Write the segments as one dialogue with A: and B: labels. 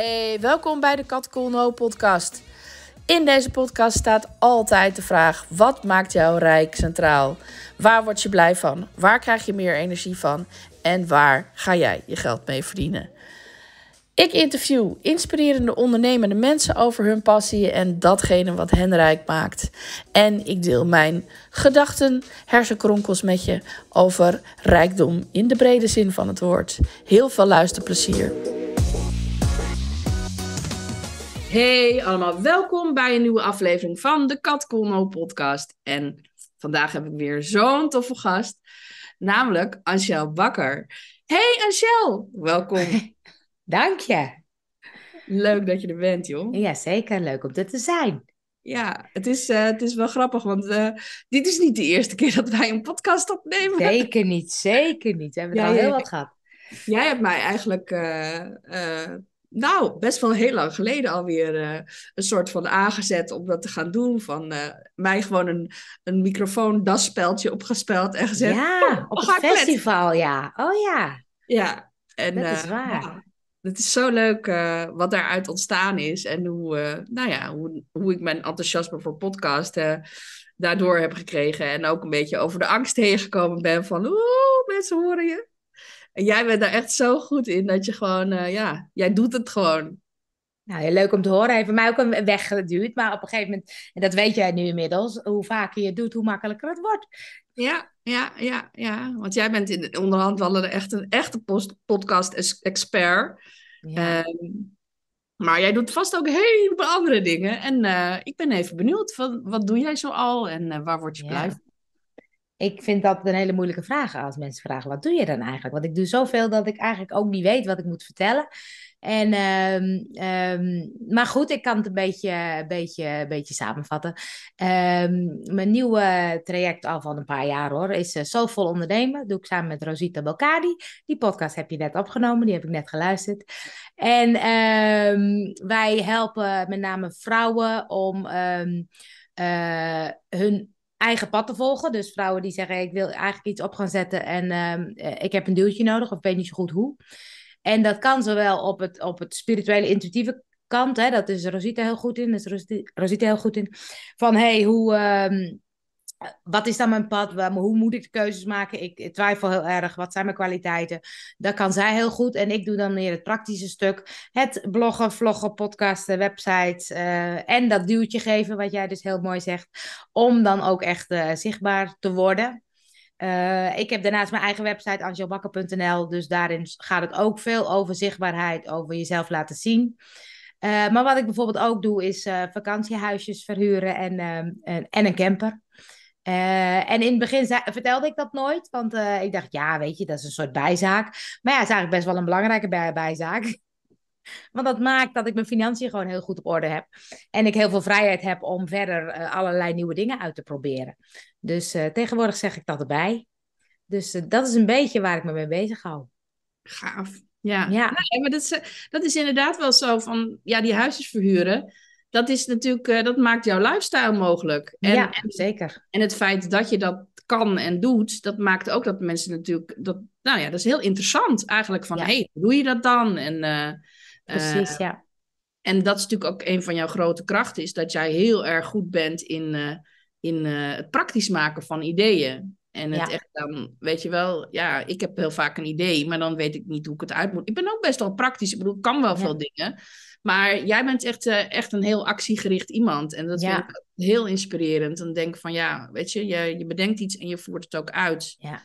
A: Hey, welkom bij de Kat no podcast. In deze podcast staat altijd de vraag: wat maakt jou rijk centraal? Waar word je blij van? Waar krijg je meer energie van? En waar ga jij je geld mee verdienen? Ik interview inspirerende ondernemende mensen over hun passie en datgene wat hen rijk maakt. En ik deel mijn gedachten, hersenkronkels met je over rijkdom in de brede zin van het woord. Heel veel luisterplezier. Hey allemaal, welkom bij een nieuwe aflevering van de Kat podcast. En vandaag heb ik weer zo'n toffe gast, namelijk Angel Bakker. Hey Anshel, welkom. Dank je. Leuk dat je er bent, joh. Ja, zeker. Leuk om er te zijn. Ja, het is, eh, het is wel grappig, want eh, dit is niet de eerste keer dat wij een podcast opnemen. Zeker
B: niet, zeker niet. We hebben ja, al heel wat gehad.
A: Jij hebt mij eigenlijk eh, nou, best wel heel lang geleden alweer uh, een soort van aangezet om dat te gaan doen. Van eh, mij gewoon een, een microfoon daspeltje opgespeld en gezet. Ja, oh, op oh, een festival, ja.
B: Oh ja. Ja.
A: En, dat is eh, waar. het is zo leuk wat daaruit ontstaan is en hoe, nou ja, hoe, hoe ik mijn enthousiasme voor podcasten daardoor heb gekregen. En ook een beetje over de angst heen gekomen ben van, oeh, mensen horen je. En jij bent daar echt zo goed in dat je gewoon, eh, ja,
B: jij doet het gewoon. Nou, leuk om te horen. Hij heeft mij ook een weg geduwd. Maar op een gegeven moment, en dat weet jij nu inmiddels, hoe vaker je het doet, hoe makkelijker het wordt. Ja, ja, ja,
A: ja. Want jij bent in, onderhand wel echt een echte podcast-expert. Ja. Ehm, maar jij doet vast ook heel andere dingen. En eh, ik ben even benieuwd,
B: van, wat doe jij zo al en eh, waar word je ja. blij ik vind dat een hele moeilijke vraag als mensen vragen: wat doe je dan eigenlijk? Want ik doe zoveel dat ik eigenlijk ook niet weet wat ik moet vertellen. En, ehm, ehm, maar goed, ik kan het een beetje, beetje, beetje samenvatten. Ehm, mijn nieuwe traject al van een paar jaar hoor, is uh, eh, vol Ondernemen. Dat doe ik samen met Rosita Balkadi. Die podcast heb je net opgenomen, die heb ik net geluisterd. En wij helpen met name vrouwen om uh, hun eigen pad te volgen. Dus vrouwen die zeggen: Ik wil eigenlijk iets op gaan zetten en ehm, eh, ik heb een duwtje nodig, of weet niet zo goed hoe. En dat kan zowel op het, op het spirituele, intuïtieve kant, hè, dat is Rosita heel goed in, is Rosita heel goed in. Van hey, hoe, ehm, wat is dan mijn pad? Hoe moet ik de keuzes maken? Ik twijfel heel erg. Wat zijn mijn kwaliteiten? Dat kan zij heel goed. En ik doe dan meer het praktische stuk. Het bloggen, vloggen, podcasten, websites. Eh, en dat duwtje geven, wat jij dus heel mooi zegt. Om dan ook echt eh, zichtbaar te worden. Eh, ik heb daarnaast mijn eigen website, angelbakker.nl. Dus daarin gaat het ook veel over zichtbaarheid, over jezelf laten zien. maar wat ik bijvoorbeeld ook doe, is vakantiehuisjes verhuren en, en, en een camper. Eh, en in het begin vertelde ik dat nooit, want eh, ik dacht, ja, weet je, dat is een soort bijzaak. Maar ja, het is eigenlijk best wel een belangrijke bij bijzaak. Want dat maakt dat ik mijn financiën gewoon heel goed op orde heb. En ik heel veel vrijheid heb om verder eh, allerlei nieuwe dingen uit te proberen. Dus tegenwoordig zeg ik dat erbij. Dus dat is een beetje waar ik me mee bezig hou. Gaaf. Ja, ja. maar
A: dat is, dat is inderdaad wel zo van, ja, die huisjes verhuren dat is natuurlijk, eh, dat maakt jouw lifestyle mogelijk. En, ja, zeker. En het feit dat je dat kan en doet, dat maakt ook dat mensen natuurlijk, dat, nou ja, dat is heel interessant eigenlijk van, hey, hoe doe je dat dan? En, eh, eh, Precies, ja. En dat is natuurlijk ook een van jouw grote krachten, is dat jij heel erg goed bent in, in het praktisch maken van ideeën. En het echt dan, weet je wel, ja, ik heb heel vaak een idee, maar dan weet ik niet hoe ik het uit moet. Ik ben ook best wel praktisch. Ik bedoel, ik kan wel veel dingen. Maar jij bent echt, eh, echt een heel actiegericht iemand. En dat is vind ik heel inspirerend. Dan denk van ja, weet je, je, je bedenkt iets en je voert het ook uit. Ja.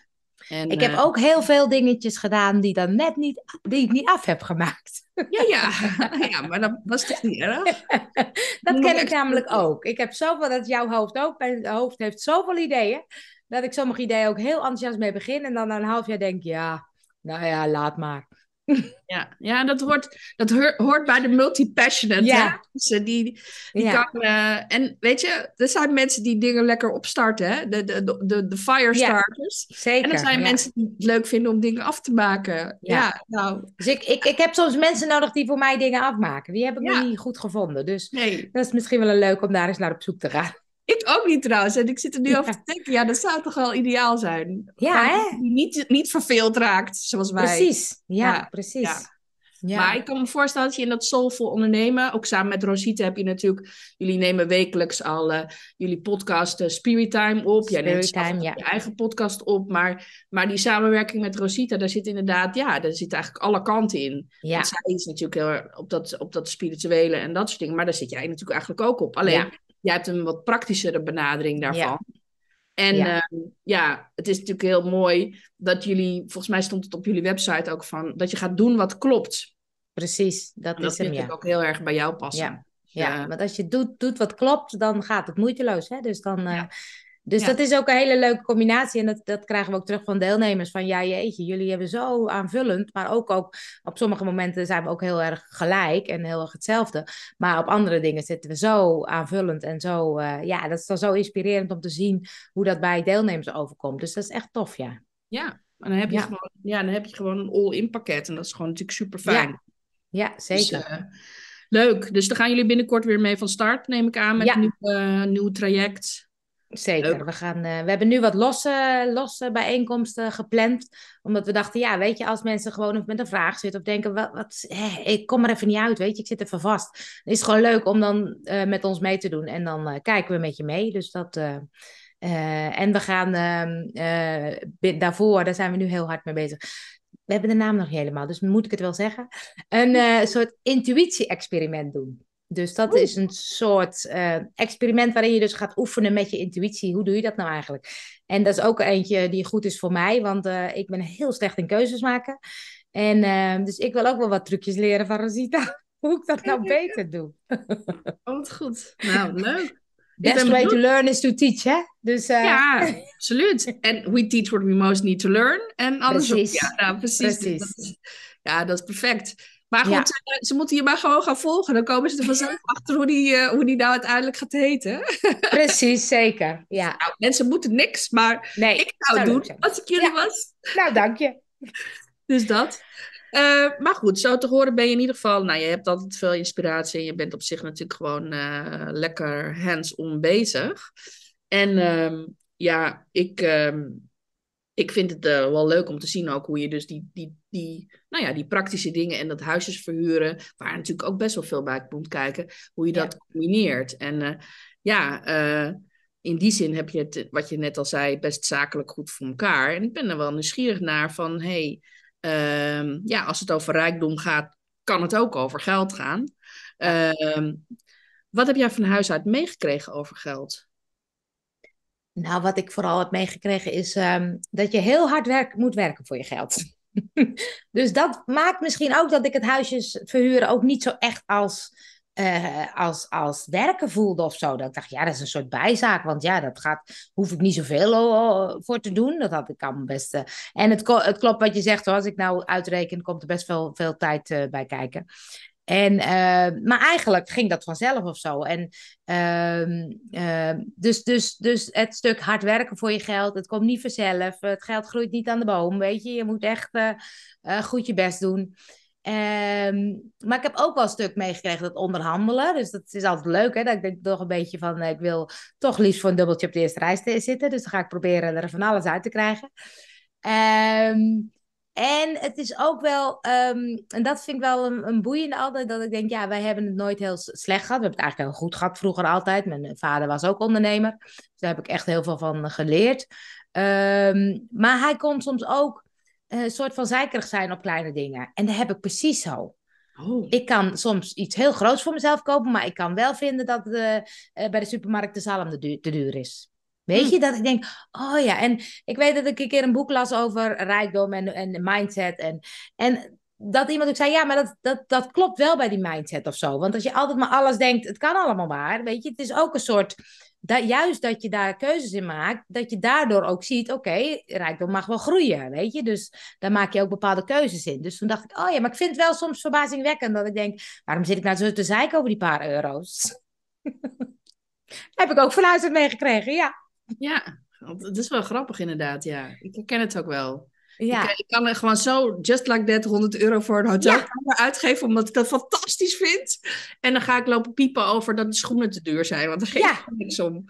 B: En, ik heb eh, ook heel veel dingetjes gedaan die, dan net niet, die ik niet af heb gemaakt. Ja, ja. ja maar dat was toch niet erg? dat ken ik namelijk ook. Ik heb zoveel, dat jouw hoofd ook, mijn hoofd heeft zoveel ideeën, dat ik sommige ideeën ook heel enthousiast mee begin. En dan na een half jaar denk ja, nou ja, laat maar.
A: Ja, ja dat, hoort, dat hoort bij de multi-passionate. die, die kan,
B: eh, en weet
A: je, er zijn mensen die dingen lekker opstarten. Hè? De, de, de, de firestarters. Ja, zeker, en er zijn mensen
B: die het leuk vinden om dingen af te maken. Ja. nou. Dus ik, ik, ik heb soms mensen nodig die voor mij dingen afmaken. Die heb ik niet goed gevonden. Dus nee. dat is misschien wel een leuk om daar eens naar op zoek te gaan. Ik ook niet trouwens. En ik zit er nu over te denken. Ja, dat zou toch wel ideaal
A: zijn. Ja, hè? Die niet, niet verveeld raakt, zoals wij. Precies. Ja, precies. Ja. Ja. Maar ik kan me voorstellen dat je in dat soulful ondernemen, ook samen met Rosita heb je natuurlijk, jullie nemen wekelijks al eh, jullie podcast uh, Spirit Time op. Spirit Jij neemt Time, ja. je eigen podcast op, maar, maar die samenwerking met Rosita, daar zit inderdaad, ja, daar zit eigenlijk alle kanten in. Ja. Want zij is natuurlijk heel erg op dat, op dat spirituele en dat soort dingen, maar daar zit jij natuurlijk eigenlijk ook op. Alleen, jij hebt een wat praktischere benadering daarvan. En ja. Ehm, ja. het is natuurlijk heel mooi dat jullie, volgens mij stond het op jullie website ook van, dat je gaat doen wat klopt. Precies, dat, dat is natuurlijk ook heel erg bij jou passen.
B: Dus ja. Ja, want als je doet, doet wat klopt, dan gaat het moeiteloos. Hè? Dus dan, eh, dus dat is ook een hele leuke combinatie. En dat, dat krijgen we ook terug van deelnemers. Van ja, jeetje, jullie hebben zo aanvullend. Maar ook, ook op sommige momenten zijn we ook heel erg gelijk en heel erg hetzelfde. Maar op andere dingen zitten we zo aanvullend. En zo, eh, ja, dat is dan zo inspirerend om te zien hoe dat bij deelnemers overkomt. Dus dat is echt tof, ja.
A: Ja, en dan heb je, Gewoon, ja, dan heb je gewoon een all-in pakket. En dat is gewoon natuurlijk super fijn. Ja. Dus, zeker. Eh, leuk. Dus dan gaan jullie binnenkort weer mee van start, neem ik aan, met een nieuw, eh,
B: nieuw traject. Zeker. We, gaan, eh, we hebben nu wat losse, losse bijeenkomsten gepland. Omdat we dachten, ja, weet je, als mensen gewoon met een vraag zitten of denken, wat, wat eh, ik kom er even niet uit, weet je, ik zit even vast. Het is gewoon leuk om dan eh, met ons mee te doen. En dan kijken we met je mee. Dus dat. en we gaan ehm, daarvoor, daar zijn we nu heel hard mee bezig. We hebben de naam nog niet helemaal, dus moet ik het wel zeggen. Een soort intuïtie-experiment doen. Dus dat is een soort eh, experiment waarin je dus gaat oefenen met je intuïtie. Hoe doe je dat nou eigenlijk? En dat is ook eentje die goed is voor mij, want eh, ik ben heel slecht in keuzes maken. En eh, dus ik wil ook wel wat trucjes leren van Rosita. Hoe ik dat nou beter doe.
A: Komt oh, goed. Nou, leuk. Best way to learn
B: is to teach, hè? Dus, Ja,
A: absoluut. En we teach what we most need to learn. En andersom. Precies. Ja, nou, precies. ja, dat is perfect. Maar goed, eh, ze moeten je maar gewoon gaan volgen. Dan komen ze er vanzelf achter hoe die, eh, hoe die nou uiteindelijk gaat heten.
B: Precies, zeker. Dus
A: ja. Nou, mensen moeten niks, maar ik zou het doen als ik jullie was. Nou, dank je. Dus dat. Eh, maar goed, zo te horen ben je in ieder geval... Nou, je hebt altijd veel inspiratie en je bent op zich natuurlijk gewoon lekker hands-on bezig. En ehm, ja, ik... Ehm, ik vind het eh, wel leuk om te zien ook hoe je dus die, die, die, nou ja, die praktische dingen en dat huisjes verhuren, waar natuurlijk ook best wel veel bij komt kijken, hoe je dat combineert. En eh, ja, eh, in die zin heb je het, wat je net al zei, best zakelijk goed voor elkaar. En ik ben er wel nieuwsgierig naar van, hey, ehm, ja, als het over rijkdom gaat, kan het ook over geld gaan. Ehm, wat heb jij van huis uit meegekregen over
B: geld? Nou, wat ik vooral heb meegekregen is ehm, dat je heel hard werk, moet werken voor je geld. dus dat maakt misschien ook dat ik het huisjes verhuren ook niet zo echt als, eh, als, als werken voelde of zo. Dat ik dacht, ja, dat is een soort bijzaak. Want ja, dat gaat, hoef ik niet zoveel oh, oh, voor te doen. Dat had ik al mijn beste. Eh, en het, het klopt wat je zegt hoor. Als ik nou uitreken, komt er best veel, veel tijd eh, bij kijken. En, eh, maar eigenlijk ging dat vanzelf of zo. En, ehm, ehm, dus, dus, dus het stuk hard werken voor je geld, het komt niet vanzelf. Het geld groeit niet aan de boom, weet je. Je moet echt eh, eh, goed je best doen. Ehm, maar ik heb ook wel een stuk meegekregen dat onderhandelen. Dus dat is altijd leuk. Hè? Dat ik denk toch een beetje van, ik wil toch liefst voor een dubbeltje op de eerste reis zitten. Dus dan ga ik proberen er van alles uit te krijgen. Um, en het is ook wel, ehm, en dat vind ik wel een, een, boeiende altijd, dat ik denk, ja, wij hebben het nooit heel slecht gehad. We hebben het eigenlijk heel goed gehad vroeger altijd. Mijn eh, vader was ook ondernemer, dus daar heb ik echt heel veel van eh, geleerd. Ehm, maar hij kon soms ook eh, een soort van zeikerig zijn op kleine dingen. En dat heb ik precies zo. Oh. Ik kan soms iets heel groots voor mezelf kopen, maar ik kan wel vinden dat bij de supermarkt de zalm te duur is. Weet hm. je, dat ik denk, oh ja. En ik weet dat ik een keer een boek las over rijkdom en, en mindset. En, en dat iemand ook zei, ja, maar dat, dat, dat klopt wel bij die mindset of zo. Want als je altijd maar alles denkt, het kan allemaal waar, weet je. Het is ook een soort, dat, juist dat je daar keuzes in maakt, dat je daardoor ook ziet, oké, rijkdom mag wel groeien, weet je. Dus daar maak je ook bepaalde keuzes in. Dus toen dacht ik, oh ja, maar ik vind het wel soms verbazingwekkend dat ik denk, waarom zit ik nou zo te zeiken over die paar euro's? Heb ik ook
A: vanuit het meegekregen, ja. Ja, het is wel grappig inderdaad, ja. Ik herken het ook wel. Ja. Eh, ik, kan er gewoon zo, just like that, 100 euro voor een hotelkamer uitgeven, omdat ik dat fantastisch vind. En dan ga ik lopen piepen over dat de schoenen te duur zijn, want er geeft niks om.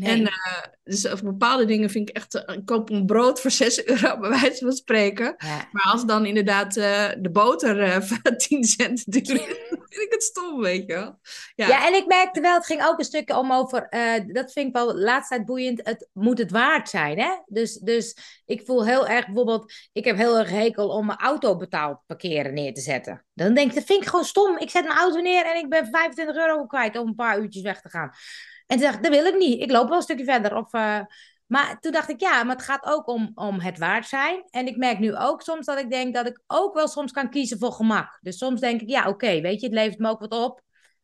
A: En eh, dus bepaalde dingen vind ik echt, eh, ik koop een brood voor 6 euro, bij wijze van spreken. Maar als dan inderdaad eh, de boter uh, 10 cent vind
B: ik het stom, weet je wel. Ja. ja. en ik merkte wel, het ging ook een stukje om over, dat vind ik wel laatst tijd boeiend, het moet het waard zijn, hè? Dus, dus ik voel heel erg, bijvoorbeeld, ik heb heel erg hekel om mijn auto betaald parkeren neer te zetten. Dan denk ik, dat vind ik gewoon stom. Ik zet mijn auto neer en ik ben 25 euro kwijt om een paar uurtjes weg te gaan. En ze dacht dat wil ik niet. Ik loop wel een stukje verder. Of, eh, maar toen dacht ik, ja, maar het gaat ook om, om het waard zijn. En ik merk nu ook soms dat ik denk dat ik ook wel soms kan kiezen voor gemak. Dus soms denk ik, ja, oké, weet je, het levert me ook wat op.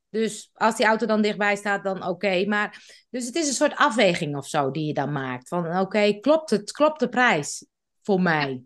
B: Dus als die auto dan dichtbij staat, dan oké. Maar dus het is een soort afweging of zo die je dan maakt. Van oké, klopt het? Klopt de prijs voor mij?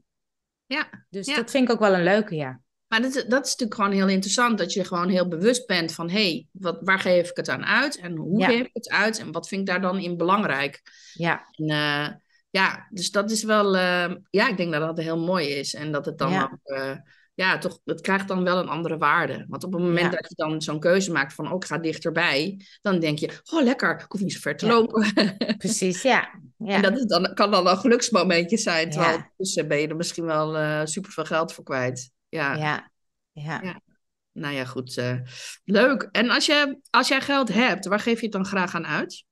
B: Ja. Dus dat vind ik ook wel een leuke, ja. Maar dat, dat is natuurlijk gewoon heel interessant,
A: dat je gewoon heel bewust bent van, hé, hey, wat, waar geef ik het aan uit en hoe geef ik het uit en wat vind ik daar dan in belangrijk? Ja. En, eh, ja, dus dat is wel, ehm, ja, ik denk dat dat heel mooi is en dat het dan ja. ook, eh, ja, toch, het krijgt dan wel een andere waarde. Want op het moment dat je dan zo'n keuze maakt van, ook oh, ga dichterbij, dan denk je, oh, lekker, ik hoef niet zo ver te lopen. Precies, ja. Ja. En dat is dan, kan dan een geluksmomentje zijn. Terwijl tussen ben je er misschien wel uh, eh, super veel geld voor kwijt. Ja. Ja. ja. Nou ja, goed. Eh, leuk. En als, je, als jij geld hebt, waar geef je het dan graag aan uit?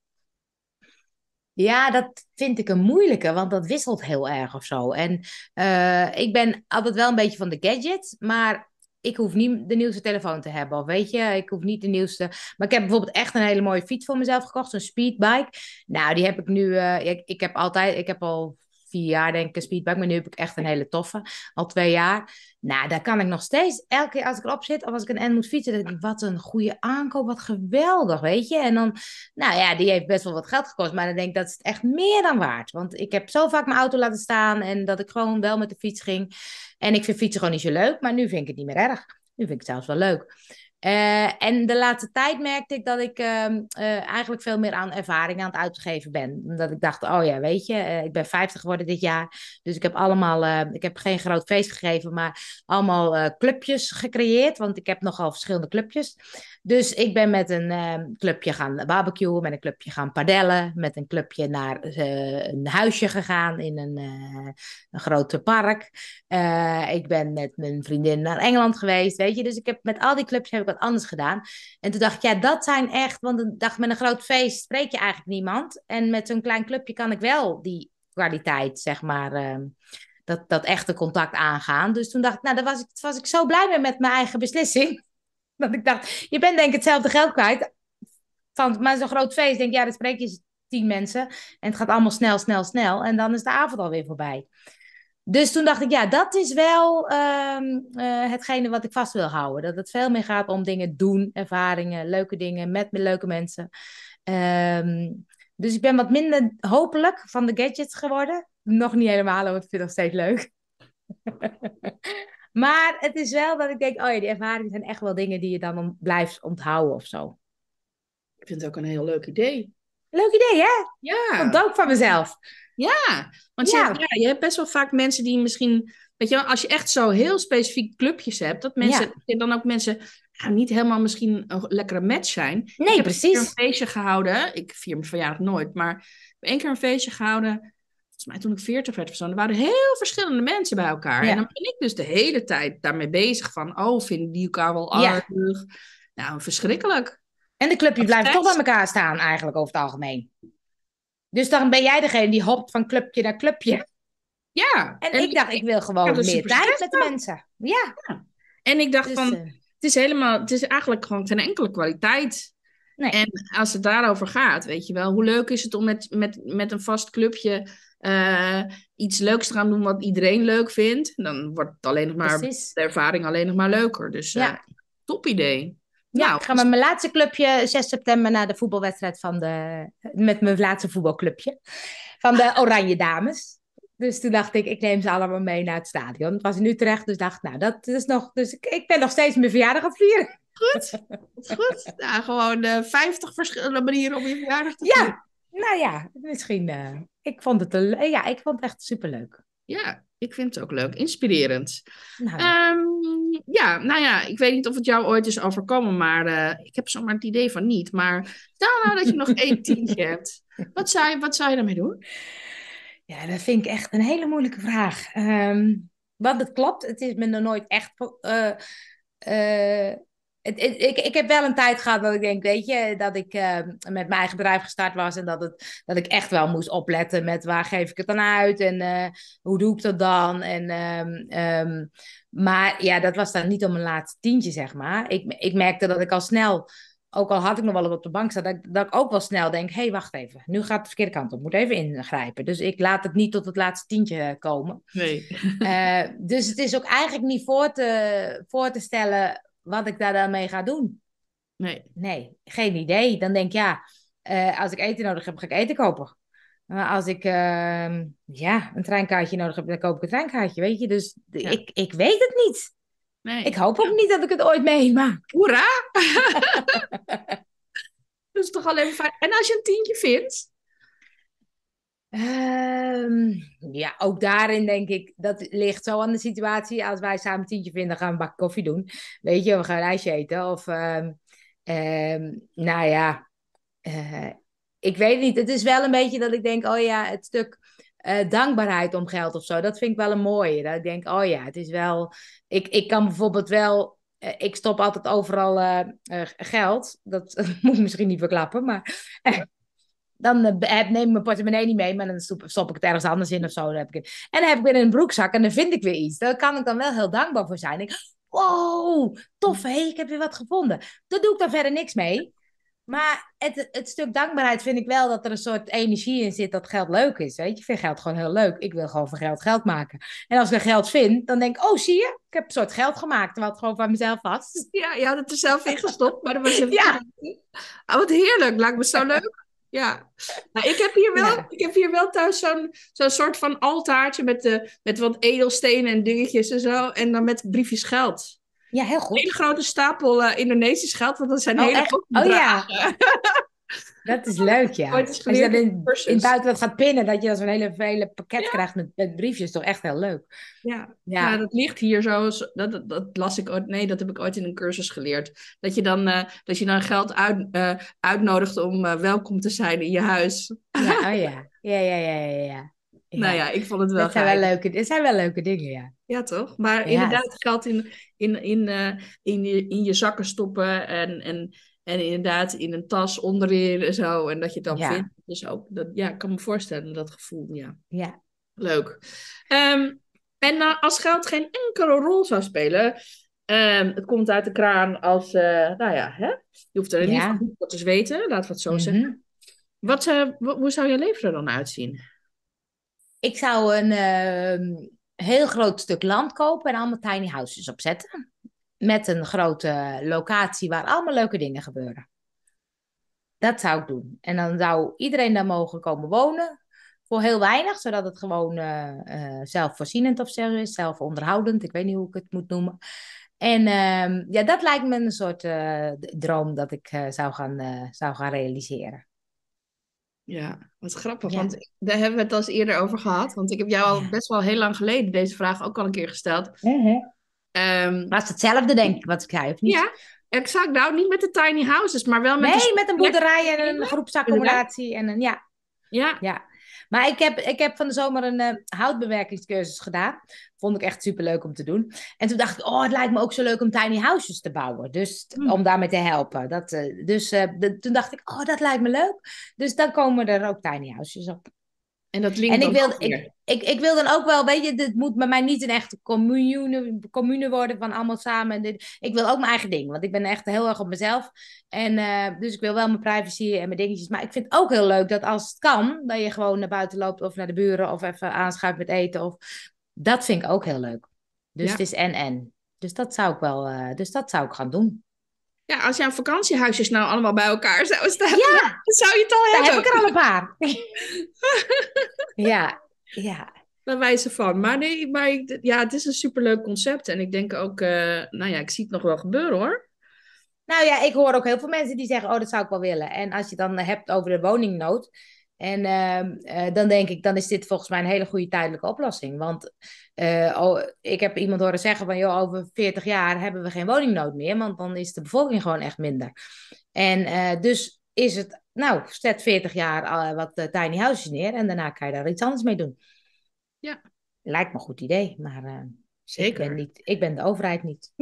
B: Ja, dat vind ik een moeilijke, want dat wisselt heel erg of zo. En eh, ik ben altijd wel een beetje van de gadgets, maar ik hoef niet de nieuwste telefoon te hebben. Of weet je, ik hoef niet de nieuwste. Maar ik heb bijvoorbeeld echt een hele mooie fiets voor mezelf gekocht, zo'n speedbike. Nou, die heb ik nu. Eh, ik, ik heb altijd, ik heb al vier jaar denk ik speedbike. Maar nu heb ik echt een hele toffe. Al twee jaar. Nou, daar kan ik nog steeds. Elke keer als ik erop zit of als ik een N moet fietsen. denk ik, wat een goede aankoop. Wat geweldig, weet je. En dan, nou ja, die heeft best wel wat geld gekost. Maar dan denk ik, dat is het echt meer dan waard. Want ik heb zo vaak mijn auto laten staan. En dat ik gewoon wel met de fiets ging. En ik vind fietsen gewoon niet zo leuk. Maar nu vind ik het niet meer erg. Nu vind ik het zelfs wel leuk. Eh, en de laatste tijd merkte ik dat ik ehm, eh, eigenlijk veel meer aan ervaring aan het uitgeven ben. Omdat ik dacht, oh ja, weet je, eh, ik ben 50 geworden dit jaar. Dus ik heb allemaal, ik heb geen groot feest gegeven, maar allemaal clubjes gecreëerd. Want ik heb nogal verschillende clubjes. Dus ik ben met een ehm, clubje gaan barbecuen, met een clubje gaan padellen, met een clubje naar eh, een huisje gegaan in een, uh, een grote park. Eh, ik ben met mijn vriendin naar Engeland geweest, weet je. Dus ik heb met al die clubjes heb ik wat anders gedaan. En toen dacht ik, ja, dat zijn echt, want een dag met een groot feest spreek je eigenlijk niemand. En met zo'n klein clubje kan ik wel die kwaliteit, zeg maar ehm, dat, dat echte contact aangaan. Dus toen dacht ik, nou, daar was ik, was ik zo blij mee met mijn eigen beslissing. dat ik dacht, je bent denk ik hetzelfde geld kwijt. Van, maar zo'n groot feest, denk ik, ja, dan spreek je tien mensen. En het gaat allemaal snel, snel, snel. En dan is de avond alweer voorbij. Dus toen dacht ik, ja, dat is wel uh, hetgene wat ik vast wil houden. Dat het veel meer gaat om dingen doen, ervaringen, leuke dingen met leuke mensen. Ehm, dus ik ben wat minder hopelijk van de gadgets geworden. Nog niet helemaal, want ik vind het nog steeds leuk. Maar het is wel dat ik denk, oh ja, die ervaringen zijn echt wel dingen die je dan blijft onthouden of zo. Ik vind het ook een heel leuk idee. Leuk idee, hè? Ja. Komt ook van mezelf. Ja, want je, ja. Hebt, je hebt best wel vaak mensen
A: die misschien... Weet je, als je echt zo heel specifiek clubjes hebt, dat mensen ja. dan ook mensen nou, niet helemaal misschien een lekkere match zijn. Nee, ik heb precies. Een een feestje gehouden. Ik vier mijn verjaardag nooit, maar ik heb één keer een feestje gehouden maar toen ik 40 werd of zo, er waren heel verschillende mensen bij elkaar. En dan ben ik dus de hele tijd daarmee bezig van, oh, vinden die elkaar wel aardig?
B: Ja. Nou, verschrikkelijk. En de clubje blijft toch bij elkaar staan eigenlijk over het algemeen. Dus dan ben jij degene die hopt van clubje naar clubje. Ja. En, ik dacht, ik wil gewoon meer tijd met de mensen. Ja. En ik dacht dus, van, eh, het is
A: helemaal, het is eigenlijk gewoon ten enkele kwaliteit. Nee. En als het daarover gaat, weet je wel, hoe leuk is het om met, met, met een vast clubje eh, iets leuks te gaan doen wat
B: iedereen leuk vindt, dan wordt het alleen nog maar, de ervaring alleen nog maar leuker. Dus eh, ja. top idee. Ja, nou, ik ga met mijn laatste clubje 6 september naar de voetbalwedstrijd van de. met mijn laatste voetbalclubje. Van de Oranje Dames. Dus toen dacht ik, ik neem ze allemaal mee naar het stadion. Het was in Utrecht, dus dacht, nou, dat is nog. Dus ik, ik ben nog steeds mijn verjaardag aan vieren. Goed, goed. Nou, gewoon uh, eh, 50 verschillende manieren om je verjaardag te vieren.
A: Ja, nou ja,
B: misschien. Uh, ik vond het, ja, ik vond het echt superleuk.
A: Ja, ik vind het ook leuk. Inspirerend. Nou, ja. Ehm, ja, nou ja, ik weet niet of het jou ooit is overkomen, maar eh, ik heb zomaar het idee van niet. Maar stel nou dat je nog één tientje
B: hebt. Wat zou, je, wat zou je daarmee doen? Ja, dat vind ik echt een hele moeilijke vraag. Ehm, want het klopt, het is me nog nooit echt uh, ik, ik heb wel een tijd gehad dat ik denk, weet je, dat ik ehm, met mijn eigen bedrijf gestart was en dat, het, dat ik echt wel moest opletten met waar geef ik het dan uit en eh, hoe doe ik dat dan. En, ehm, ehm, maar ja, dat was dan niet om mijn laatste tientje, zeg maar. Ik, ik merkte dat ik al snel ook al had ik nog wel op de bank staan, dat, dat, ik ook wel snel denk: hé, hey, wacht even, nu gaat het de verkeerde kant op, moet even ingrijpen. Dus ik laat het niet tot het laatste tientje eh, komen. Nee. Eh, dus het is ook eigenlijk niet voor te, voor te stellen wat ik daar dan mee ga doen. Nee. Nee, geen idee. Dan denk ik, ja, eh, als ik eten nodig heb, ga ik eten kopen. Maar als ik ehm, ja, een treinkaartje nodig heb, dan koop ik een treinkaartje, weet je. Dus ik, ik weet het niet. Nee. Ik hoop ook niet dat ik het ooit meemaak. Hoera! dat is toch alleen fijn. En als je een tientje vindt, Um, ja, ook daarin denk ik, dat ligt zo aan de situatie. Als wij samen tientje vinden, gaan we een bak koffie doen. Weet je, we gaan een ijsje eten. Of, um, nou ja, uh, ik weet niet. Het is wel een beetje dat ik denk, oh ja, het stuk eh, dankbaarheid om geld of zo. Dat vind ik wel een mooie. Dat ik denk, oh ja, het is wel... Ik, ik kan bijvoorbeeld wel eh, ik stop altijd overal geld. Dat moet ik misschien niet verklappen, maar dan heb, eh, eh, neem ik mijn portemonnee niet mee, maar dan stop ik het ergens anders in of zo. Dan heb ik het. En dan heb ik weer een broekzak en dan vind ik weer iets. Daar kan ik dan wel heel dankbaar voor zijn. Ik, wow, tof hé, ik heb weer wat gevonden. Daar doe ik dan verder niks mee. Maar het, het stuk dankbaarheid vind ik wel dat er een soort energie in zit dat geld leuk is. Weet je, ik vind geld gewoon heel leuk. Ik wil gewoon van geld geld maken. En als ik geld vind, dan denk ik, oh zie je, ik heb een soort geld gemaakt, terwijl het gewoon van mezelf was. Ja, je had het er zelf in gestopt, maar dat was een... Ja. Oh, wat heerlijk, lijkt me zo leuk. Ja,
A: nou, ik, heb hier wel, ik heb hier wel thuis zo'n zo'n soort van altaartje met, de, met wat edelstenen en dingetjes en zo. En dan met briefjes geld. Ja, heel goed. Een hele grote stapel eh, Indonesisch geld, want dat zijn oh, hele grote Oh ja.
B: Dat is leuk, ja. Als je in, in het buitenland gaat pinnen, dat je dan zo'n hele vele pakket krijgt met, met, briefjes. Toch echt heel leuk. Ja,
A: ja. dat ligt hier zo. Dat, dat, dat, las ik ooit. Nee, dat heb ik ooit in een cursus geleerd. Dat je dan, eh, dat je dan geld uit, eh, uitnodigt om eh, welkom te zijn in je
B: huis. Ja, oh ja. Ja, ja, ja, ja. ja.
A: Nou ja, ik vond het wel, dat zijn wel
B: leuke. zijn wel leuke dingen, ja.
A: Ja, toch? Maar inderdaad, geld in, in, in, in, je, in je zakken stoppen en... en en inderdaad in een tas onderin en zo. En dat je dan ja. vindt. Dus ook, dat, ja, ik kan me voorstellen dat gevoel, ja. Ja. Leuk. Ehm, en nou, als geld geen enkele rol zou spelen... Ehm, het komt uit de kraan als, eh, nou ja, hè? je hoeft er niet goed te weten, laat we het zo zeggen. Mhm. Wat, uh, hoe zou je leven er dan uitzien?
B: Ik zou een ehm, heel groot stuk land kopen en allemaal tiny houses opzetten met een grote locatie waar allemaal leuke dingen gebeuren. Dat zou ik doen. En dan zou iedereen daar mogen komen wonen. Voor heel weinig, zodat het gewoon eh, eh, zelfvoorzienend of zo is. Zelfonderhoudend, ik weet niet hoe ik het moet noemen. En ehm, ja, dat lijkt me een soort eh, droom dat ik zou, gaan, zou gaan realiseren.
A: Ja, wat grappig. Want daar hebben we het al eens eerder over gehad. Want ik heb jou al best wel heel lang geleden deze vraag ook al een keer gesteld. Um, ehm, was hetzelfde, denk ik, wat ik zei, of niet? Ja,
B: exact. Nou, niet met de tiny houses, maar wel met... Nee, een dus met een boerderij en een groepsaccommodatie en een... Ja. Ja. ja. Maar ik heb, ik heb van de zomer een uh, houtbewerkingscursus gedaan. Vond ik echt superleuk om te doen. En toen dacht ik, oh, het lijkt me ook zo leuk om tiny houses te bouwen. Dus hmm. om daarmee te helpen. Dat, eh, dus eh, toen dacht ik, oh, dat lijkt me leuk. Dus dan komen er ook tiny houses op. En dat linkt en ik wil, ik, ik, wil dan ook wel, weet je, dit moet bij mij niet een echte commune, commune worden van allemaal samen. Dit. Ik wil ook mijn eigen ding, want ik ben echt heel erg op mezelf. En, eh, dus ik wil wel mijn privacy en mijn dingetjes. Maar ik vind het ook heel leuk dat als het kan, dat je gewoon naar buiten loopt of naar de buren of even aanschuift met eten. Of, dat vind ik ook heel leuk. Dus het is en-en. Dus dat zou ik wel, eh, dus dat zou ik gaan doen. Ja, als jouw vakantiehuisjes nou allemaal bij elkaar zou staan, ja. dan zou je het al hebben. Dan heb ik er al een
A: paar. ja, ja. Bij wijze van. Maar nee,
B: maar ja, het is een superleuk concept. En ik denk ook, eh, nou ja, ik zie het nog wel gebeuren hoor. Nou ja, ik hoor ook heel veel mensen die zeggen, oh, dat zou ik wel willen. En als je het dan hebt over de woningnood, en ehm, eh, dan denk ik, dan is dit volgens mij een hele goede tijdelijke oplossing. Want eh, ik heb iemand horen zeggen van, joh, over 40 jaar hebben we geen woningnood meer, want dan is de bevolking gewoon echt minder. En eh, dus is het, nou, zet 40 jaar wat tiny houses neer en daarna kan je daar iets anders mee doen. Ja. Lijkt me een goed idee, maar zeker. Ik ben, niet, ik ben de overheid niet.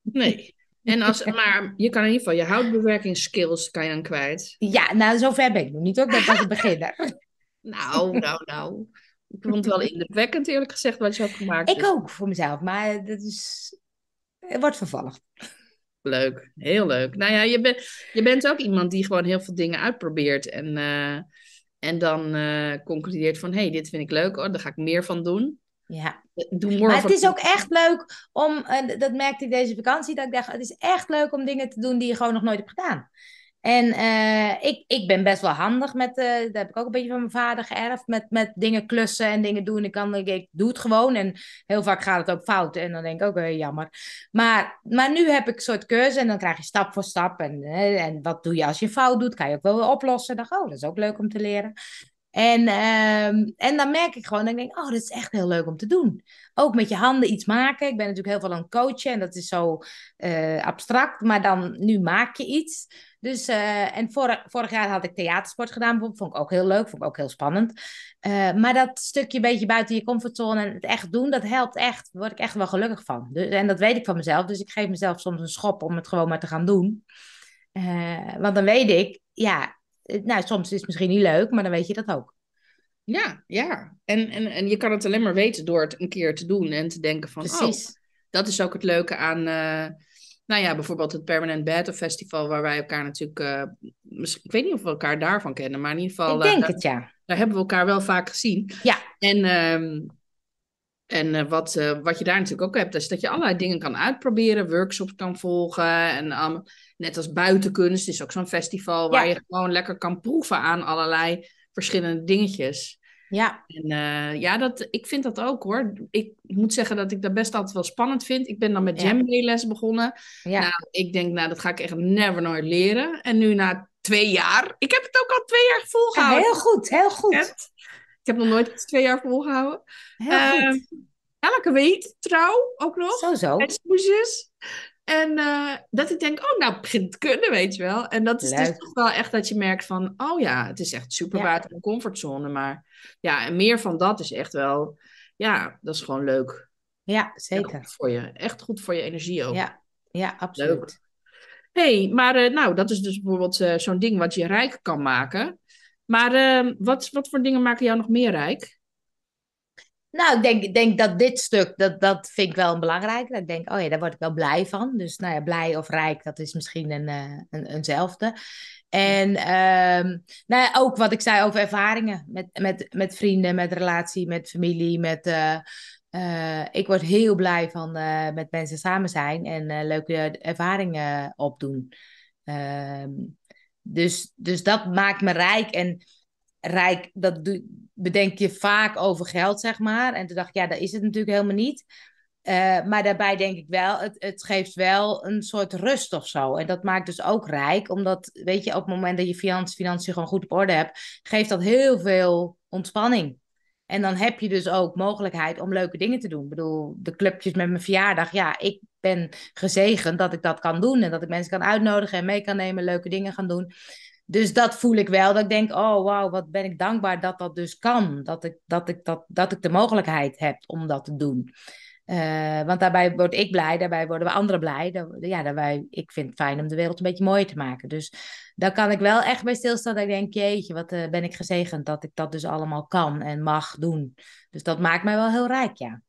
B: Nee. En als, maar je kan in ieder geval je houtbewerkingsskills kan je dan kwijt. Ja, nou zover ben ik nog niet ook, dat was het beginner. nou, nou, nou. Ik vond het wel indrukwekkend eerlijk gezegd wat je hebt gemaakt. Ik ook voor mezelf, maar dat is... Het wordt vervallig. Leuk,
A: heel leuk. Nou ja, je, ben, je bent ook iemand die gewoon heel veel dingen uitprobeert en, eh, en dan eh, concludeert van... hé, hey, dit vind ik leuk, hoor, oh, daar ga ik meer van doen. Ja. maar het is ook
B: echt leuk om, eh, dat merkte ik deze vakantie, dat ik dacht, het is echt leuk om dingen te doen die je gewoon nog nooit hebt gedaan. En eh, ik, ik ben best wel handig met, uh, eh, dat heb ik ook een beetje van mijn vader geërfd, met, met dingen klussen en dingen doen. Ik, kan, ik, doe het gewoon en heel vaak gaat het ook fout en dan denk ik ook, okay, jammer. Maar, maar nu heb ik een soort keuze en dan krijg je stap voor stap en, en wat doe je als je fout doet, kan je ook wel weer oplossen. oh, dat is ook leuk om te leren. En, ehm, en dan merk ik gewoon, dan denk ik, oh, dat is echt heel leuk om te doen. Ook met je handen iets maken. Ik ben natuurlijk heel veel aan het coachen en dat is zo eh, abstract, maar dan nu maak je iets. Dus, eh, en vorig, vorig, jaar had ik theatersport gedaan, vond ik ook heel leuk, vond ik ook heel spannend. Eh, maar dat stukje een beetje buiten je comfortzone en het echt doen, dat helpt echt, daar word ik echt wel gelukkig van. Dus, en dat weet ik van mezelf, dus ik geef mezelf soms een schop om het gewoon maar te gaan doen. want dan weet ik, ja, eh, nou, soms is het misschien niet leuk, maar dan weet je dat ook. Ja, ja. En, en, en je kan het alleen maar weten door het een keer te
A: doen en te denken van... Oh, Precies. Oh, dat is ook het leuke aan... Eh, nou ja, bijvoorbeeld het Permanent Battle Festival, waar wij elkaar natuurlijk... Uh, ik weet niet of we elkaar daarvan kennen, maar in ieder geval... Ik denk het, ja. Daar hebben we elkaar wel vaak gezien. Ja. En ehm, en eh, wat, eh, wat je daar natuurlijk ook hebt, is dat je allerlei dingen kan uitproberen, workshops kan volgen. En ehm, net als buitenkunst is ook zo'n festival waar je gewoon lekker kan proeven aan allerlei verschillende dingetjes. Ja. En eh, ja, dat, ik vind dat ook hoor. Ik moet zeggen dat ik dat best altijd wel spannend vind. Ik ben dan met Jamley les begonnen. Ja. Nou, ik denk, nou, dat ga ik echt never nooit leren. En nu na twee jaar, ik heb het ook al twee jaar gevolgd. heel goed, heel goed ik heb nog nooit iets twee jaar volgehouden. Ehm, elke week trouw ook nog. Zo zo. En smoesjes. En eh, dat ik denk, oh, nou begint het kunnen, weet je wel. En dat is dus toch wel echt dat je merkt van, oh ja, het is echt super water en comfortzone. Maar ja, en meer van dat is echt wel, ja, dat is gewoon leuk. Ja, zeker. goed voor je, echt goed voor je energie ook. Ja,
B: ja absoluut.
A: hey, maar eh, nou, dat is dus bijvoorbeeld eh, zo'n ding wat je rijk kan maken. Maar
B: ehm, wat, wat voor dingen maken jou nog meer rijk? Nou, ik denk, denk dat dit stuk, dat, dat vind ik wel belangrijk. Dat ik denk, oh ja, daar word ik wel blij van. Dus nou ja, blij of rijk, dat is misschien een, eh, een, eenzelfde. En ehm, nou ja, ook wat ik zei over ervaringen met, met, met vrienden, met relatie, met familie, met... Eh, eh, ik word heel blij van met mensen samen zijn en leuke ervaringen opdoen. Ehm, dus, dus dat maakt me rijk. En rijk, dat bedenk je vaak over geld, zeg maar. En toen dacht ik, ja, dat is het natuurlijk helemaal niet. Eh, maar daarbij denk ik wel, het, het geeft wel een soort rust of zo. En dat maakt dus ook rijk, omdat, weet je, op het moment dat je financiën gewoon goed op orde hebt, geeft dat heel veel ontspanning. En dan heb je dus ook mogelijkheid om leuke dingen te doen. Ik bedoel, de clubjes met mijn verjaardag. Ja, ik ben gezegend dat ik dat kan doen. En dat ik mensen kan uitnodigen en mee kan nemen, leuke dingen gaan doen. Dus dat voel ik wel. Dat ik denk, oh wauw, wat ben ik dankbaar dat dat dus kan. Dat ik, dat ik, dat, dat ik de mogelijkheid heb om dat te doen. Eh, want daarbij word ik blij, daarbij worden we anderen blij. ja, daarbij, ik vind het fijn om de wereld een beetje mooier te maken. Dus daar kan ik wel echt bij stilstaan. Dat ik denk, jeetje, wat eh, ben ik gezegend dat ik dat dus allemaal kan en mag doen. Dus dat maakt mij wel heel rijk, ja.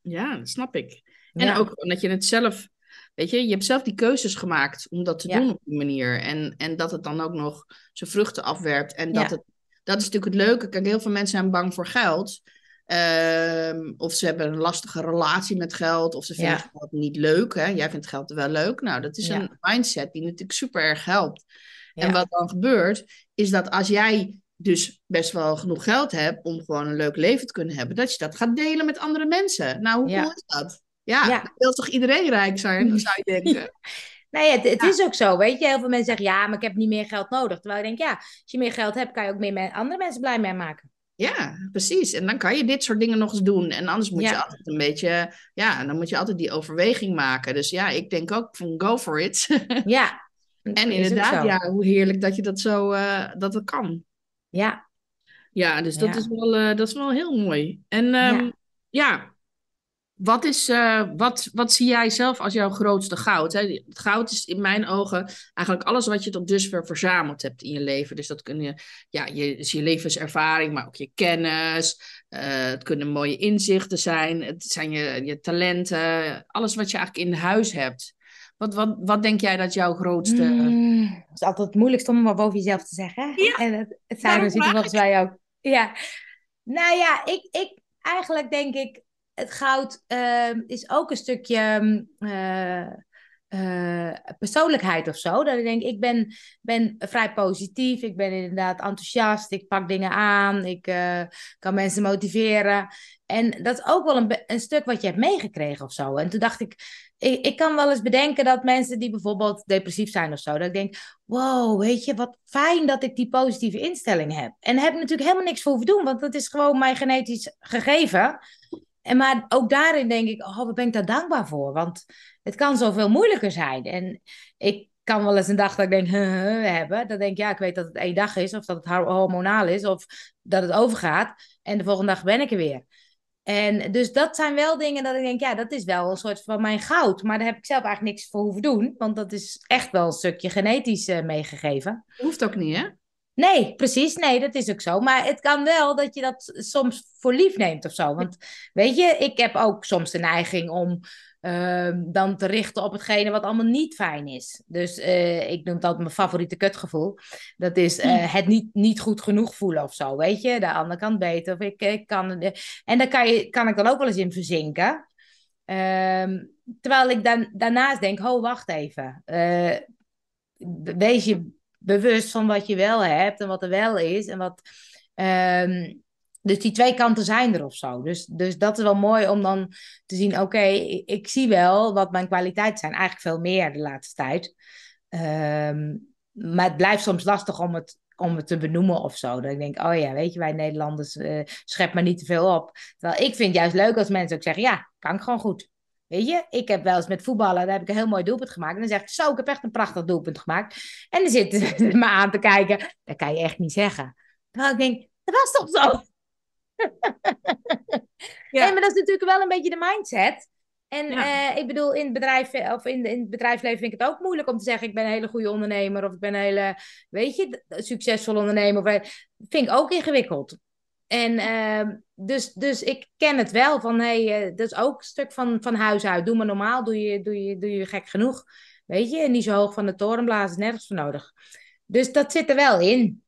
A: Ja, dat snap ik. En ook omdat je het zelf, weet je, je hebt zelf die keuzes gemaakt om dat te doen op die manier. En, en dat het dan ook nog zijn vruchten afwerpt. En dat het, dat is natuurlijk het leuke. Kijk, heel veel mensen zijn bang voor geld. Ehm, of ze hebben een lastige relatie met geld, of ze vinden ja. geld niet leuk. Hè? Jij vindt geld wel leuk. Nou, dat is een mindset die natuurlijk super erg helpt. En wat dan gebeurt, is dat als jij dus best wel genoeg geld hebt om gewoon een leuk leven te kunnen hebben, dat je dat gaat delen met andere mensen. Nou, hoe cool is dat?
B: Ja, dat wil toch iedereen rijk zijn, zou je denken? Nee, het, het is ook zo, weet je. Heel veel mensen zeggen, ja, maar ik heb niet meer geld nodig. Terwijl ik denk, ja, als je meer geld hebt, kan je ook meer andere mensen blij mee maken. Ja, precies. En dan kan je dit soort dingen nog eens doen. En anders moet je
A: altijd een beetje, ja, dan moet je altijd die overweging maken. Dus ja, ik denk ook van go for it. Ja. en inderdaad, ja, hoe heerlijk dat je dat zo, eh, dat het kan. Ja. Ja, dus dat, Is, wel, eh, dat is wel heel mooi. En ehm, ja. Wat, is, eh, wat, wat zie jij zelf als jouw grootste goud? Hè? Het goud is in mijn ogen eigenlijk alles wat je tot dusver verzameld hebt in je leven. Dus dat kun je, ja, je, is dus je levenservaring, maar ook je kennis. Eh, het kunnen mooie inzichten zijn. Het zijn je, je talenten. Alles wat je eigenlijk in huis hebt. Wat, wat, wat denk jij
B: dat jouw grootste. Hmm, het is altijd het moeilijkst om maar boven jezelf te zeggen. Ja, en het, het zijn natuurlijk volgens mij ook. Ja. Nou ja, ik, ik, eigenlijk denk ik het goud ehm, is ook een stukje ehm, eh, eh, persoonlijkheid of zo. Dat ik denk, ik ben, ben vrij positief, ik ben inderdaad enthousiast, ik pak dingen aan, ik eh, kan mensen motiveren. En dat is ook wel een, een, stuk wat je hebt meegekregen of zo. En toen dacht ik, ik, ik, kan wel eens bedenken dat mensen die bijvoorbeeld depressief zijn of zo, dat ik denk, wow, weet je, wat fijn dat ik die positieve instelling heb. En daar heb ik natuurlijk helemaal niks voor hoeven doen, want dat is gewoon mijn genetisch gegeven. En maar ook daarin denk ik, oh, wat ben ik daar dankbaar voor? Want het kan zoveel moeilijker zijn. En ik kan wel eens een dag dat ik denk, huh, hebben. Dan denk ik, ja, ik weet dat het één dag is, of dat het hormonaal is, of dat het overgaat. En de volgende dag ben ik er weer. En dus dat zijn wel dingen dat ik denk, ja, dat is wel een soort van mijn goud. Maar daar heb ik zelf eigenlijk niks voor hoeven doen, want dat is echt wel een stukje genetisch eh, meegegeven. Hoeft ook niet, hè? Nee, precies. Nee, dat is ook zo. Maar het kan wel dat je dat soms voor lief neemt of zo. Want weet je, ik heb ook soms de neiging om ehm, dan te richten op hetgene wat allemaal niet fijn is. Dus eh, ik noem dat mijn favoriete kutgevoel. Dat is hm. eh, het niet, niet goed genoeg voelen of zo. Weet je, de andere kant beter. Of ik, ik kan, eh. en daar kan, je, kan ik dan ook wel eens in verzinken. Ehm, terwijl ik dan, daarnaast denk, ho, wacht even. wees je bewust van wat je wel hebt en wat er wel is. En wat, ehm, dus die twee kanten zijn er of zo. Dus, dus dat is wel mooi om dan te zien: oké, ik, zie wel wat mijn kwaliteiten zijn. Eigenlijk veel meer de laatste tijd. Ehm, maar het blijft soms lastig om het, om het te benoemen of zo. Dat ik denk: oh ja, weet je, wij Nederlanders eh, schep maar niet te veel op. Terwijl ik vind het juist leuk als mensen ook zeggen: ja, kan ik gewoon goed. Weet je, ik heb wel eens met voetballen, daar heb ik een heel mooi doelpunt gemaakt. En dan zeg ik, zo, ik heb echt een prachtig doelpunt gemaakt. En dan zitten ze me aan te kijken. Dat kan je echt niet zeggen. Terwijl ik denk, dat was toch zo? Ja. Nee, maar dat is natuurlijk wel een beetje de mindset. En eh, ik bedoel, in het, bedrijf, eh, of in, in het bedrijfsleven vind ik het ook moeilijk om te zeggen: ik ben een hele goede ondernemer. of ik ben een hele, weet je, succesvol ondernemer. Eh, vind ik ook ingewikkeld. En ehm, dus, dus ik ken het wel van hey, eh, dat is ook een stuk van, van huis uit. Doe maar normaal, doe je, doe, je, doe je gek genoeg. Weet je, en niet zo hoog van de toren blazen, nergens voor nodig. Dus dat zit er wel in.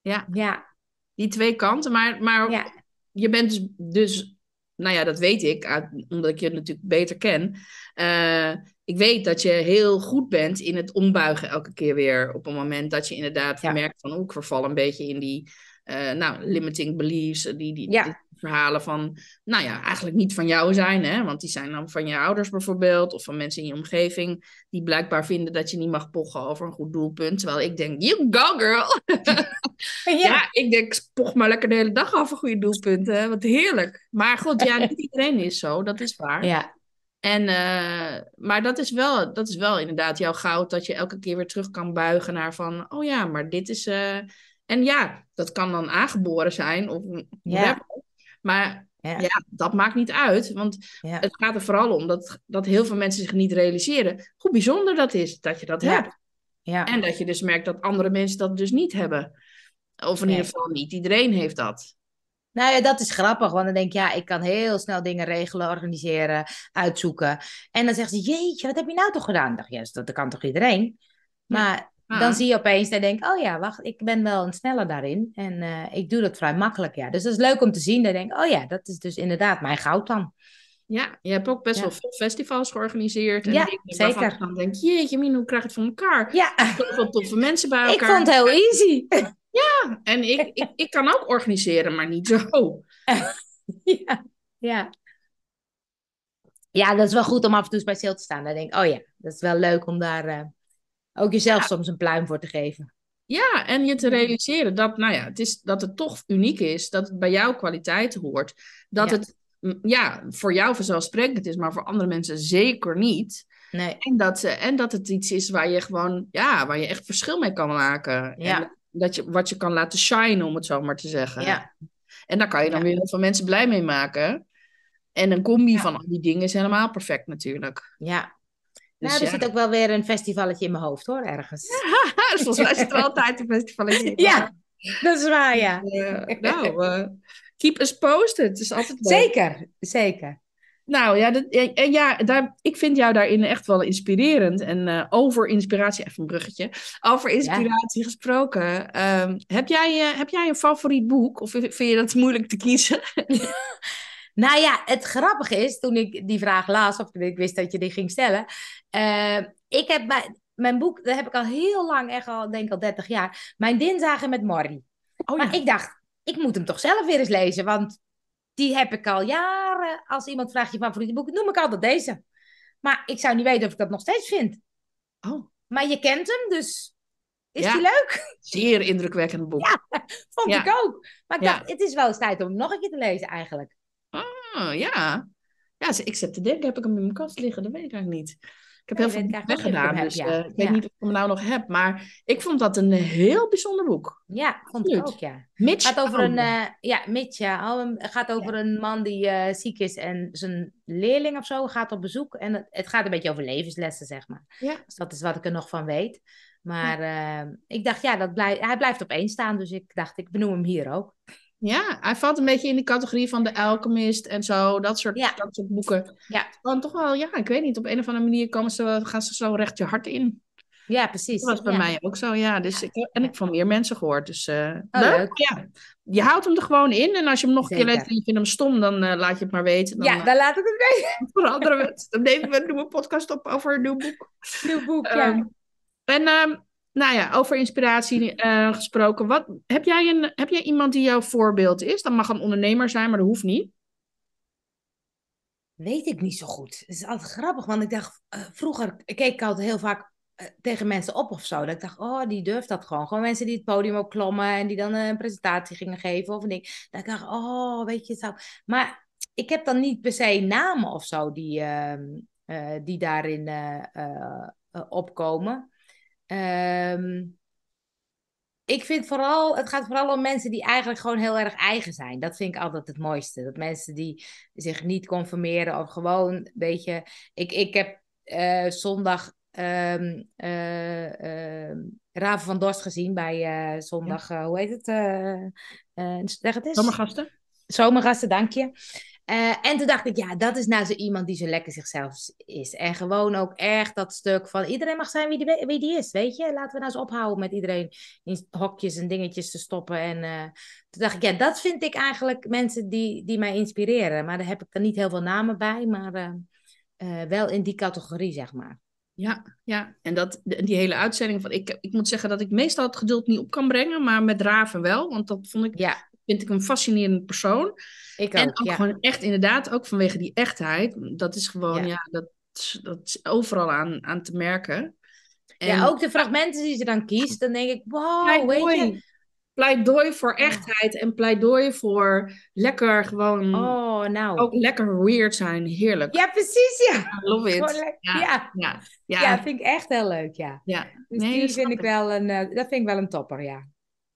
B: Ja, ja.
A: die twee kanten. Maar, maar je bent dus, dus, nou ja, dat weet ik, omdat ik je natuurlijk beter ken. Eh, ik weet dat je heel goed bent in het ombuigen elke keer weer. Op een moment dat je inderdaad merkt van, oh, ik verval een beetje in die eh, nou, limiting beliefs, eh, die, die, die, verhalen van, nou ja, eigenlijk niet van jou zijn, hè, want die zijn dan van je ouders bijvoorbeeld, of van mensen in je omgeving, die blijkbaar vinden dat je niet mag pochen over een goed doelpunt. Terwijl ik denk, you go girl! ja. ik denk, poch maar lekker de hele dag over goede doelpunten, wat heerlijk. Maar goed, ja, niet iedereen is zo, dat is waar. Ja. En, eh, maar dat is, wel, dat is wel inderdaad jouw goud, dat je elke keer weer terug kan buigen naar van, oh ja, maar dit is... En ja, dat kan dan aangeboren zijn of yeah. Maar ja. dat maakt niet uit. Want het gaat er vooral om dat, dat heel veel mensen zich niet realiseren hoe bijzonder dat is dat je dat hebt. Ja. En dat je dus merkt dat andere mensen dat dus niet hebben. Of in ieder geval
B: niet iedereen heeft dat. Nou ja, dat is grappig, want dan denk je, ja, ik kan heel snel dingen regelen, organiseren, uitzoeken. En dan zeggen ze, jeetje, wat heb je nou toch gedaan? dacht, ja, dat kan toch iedereen? Maar dan ah. zie je opeens en denk oh ja, wacht, ik ben wel een sneller daarin. En eh, ik doe dat vrij makkelijk, ja. Dus dat is leuk om te zien. Dan denk ik, oh ja, dat is dus inderdaad mijn goud dan.
A: Ja, je hebt ook best wel veel festivals georganiseerd. En ja, zeker. dan denk, jeetje min, hoe krijg je het voor elkaar? Ja. wel toffe mensen bij elkaar. Ik vond het heel easy. Ja, en ik, ik,
B: ik kan ook organiseren, maar niet zo. ja, ja. Ja, dat is wel goed om af en toe bij stil te staan. Dan denk ik, oh ja, dat is wel leuk om daar... Eh, ook jezelf soms een pluim voor te geven.
A: Ja, en je te realiseren dat, nou ja, het is, dat het toch uniek is, dat het bij jouw kwaliteit hoort. Dat het ja, voor jou vanzelfsprekend is, maar voor andere mensen zeker niet. Nee. En, dat, eh, en dat het iets is waar je gewoon, ja, waar je echt verschil mee kan maken. Ja. En dat je, wat je kan laten shine, om het zo maar te zeggen. Ja. En daar kan je dan weer heel veel mensen blij mee maken. En een combi
B: van al die dingen is helemaal perfect natuurlijk. Ja, dus nou, er zit ook wel weer een festivalletje in mijn hoofd hoor, ergens. volgens mij zit er altijd een festivalletje in. Ja, dat is waar, ja. Dus, eh,
A: nou, eh, keep us posted. Het is altijd Zeker,
B: zeker.
A: Nou ja, dat, ja, ja daar, ik vind jou daarin echt wel inspirerend. En eh, over inspiratie, even een bruggetje. Over inspiratie gesproken. Ehm, heb, jij, heb jij een
B: favoriet boek? Of vind je dat moeilijk te kiezen? Nou ja, het grappige is, toen ik die vraag las, of ik wist dat je die ging stellen. Eh, ik heb mijn boek, dat heb ik al heel lang, echt al, denk al 30 jaar. Mijn Dinsdagen met Morrie. Oh, ja. Maar ik dacht, ik moet hem toch zelf weer eens lezen, want die heb ik al jaren. Als iemand vraagt je favoriete boek, noem ik altijd deze. Maar ik zou niet weten of ik dat nog steeds vind. Oh. Maar je kent hem, dus is die leuk? Zeer indrukwekkend boek. Ja, vond ik ook. Maar ik dacht, het is wel eens tijd om hem nog een keer te lezen eigenlijk. Oh, ja.
A: Ja, ik zet te denken, heb ik hem in mijn kast liggen? Dat weet ik eigenlijk niet. Ik heb heel veel weggedaan, dus eh, ik weet niet of ik hem nou nog heb. Maar ik vond dat een heel bijzonder boek. Ja, vond ik ook, ja. Mitch gaat over een, eh,
B: ja, Mitch eh, gaat over een man die ziek is en zijn leerling of zo gaat op bezoek. En het, gaat een beetje over levenslessen, zeg maar. Dus dat is wat ik er nog van weet. Maar ik dacht, ja, dat blij, hij blijft op één staan. Dus ik dacht, ik benoem hem hier ook. Ja, hij valt een beetje in de categorie van de Alchemist en zo, dat soort, dat soort
A: boeken. Ja. Want toch wel, ja, ik weet niet, op een of andere manier komen ze, gaan ze zo recht je hart in. Ja, precies. Dat was bij mij ook zo, ja. Dus Ik, en ik van meer mensen gehoord. Dus eh, oh, leuk. Ja. Je houdt hem er gewoon in. En als je hem nog een keer leest en je vindt hem stom, dan eh, laat je het maar weten. Dan, ja, eh, dan laat ik het weten. Voor we het. Dan doen we podcast op over een nieuw boek. Nieuw boek, ehm, ja. En ehm, nou ja, over inspiratie eh, gesproken. Wat, heb, jij een, heb jij
B: iemand die jouw voorbeeld is? Dat mag een ondernemer zijn, maar dat hoeft niet. Weet ik niet zo goed. Het is altijd grappig, want ik dacht, uh, vroeger keek ik altijd heel vaak eh, tegen mensen op of zo. Dat ik dacht, oh, die durft dat gewoon. Gewoon mensen die het podium op klommen en die dan een presentatie gingen geven of een ding. Dat ik dacht, oh, weet je, zo. Maar ik heb dan niet per se namen of zo die, ehm, die daarin opkomen. Ehm, ik vind vooral, het gaat vooral om mensen die eigenlijk gewoon heel erg eigen zijn. Dat vind ik altijd het mooiste. Dat mensen die zich niet conformeren of gewoon een beetje. Ik, ik heb eh, zondag ehm, eh, ehm, Raven van Dorst gezien bij eh, zondag, hoe heet het? Zomergasten. Zomergasten, dank je. Eh, en toen dacht ik, ja, dat is nou zo iemand die zo lekker zichzelf is. En gewoon ook echt dat stuk van iedereen mag zijn wie die, is, weet je. Laten we nou eens ophouden met iedereen in hokjes en dingetjes te stoppen. En eh, toen dacht ik, ja, dat vind ik eigenlijk mensen die, die mij inspireren. Maar daar heb ik dan niet heel veel namen bij, maar eh, wel in die categorie, zeg maar. Ja, ja. en dat, die
A: hele uitzending van... Ik, ik moet zeggen dat ik meestal het geduld niet op kan brengen, maar met Raven wel. Want dat vond ik... Ja vind ik een fascinerend persoon. Ik ook, en ook gewoon echt inderdaad, ook vanwege die echtheid. Dat is gewoon, ja, dat, dat is overal aan, aan te merken. En, ja, ook
B: de fragmenten die ze dan kiest, dan denk ik, wow, pleidooi. weet je.
A: Pleidooi voor echtheid en pleidooi voor lekker gewoon... Oh, nou. Ook lekker weird zijn, heerlijk. Ja, precies, ja. love it. Ja,
B: ja. Ja. vind ik echt heel leuk, ja. ja. Dus die vind ik, wel een, eh, dat vind ik wel een topper, ja.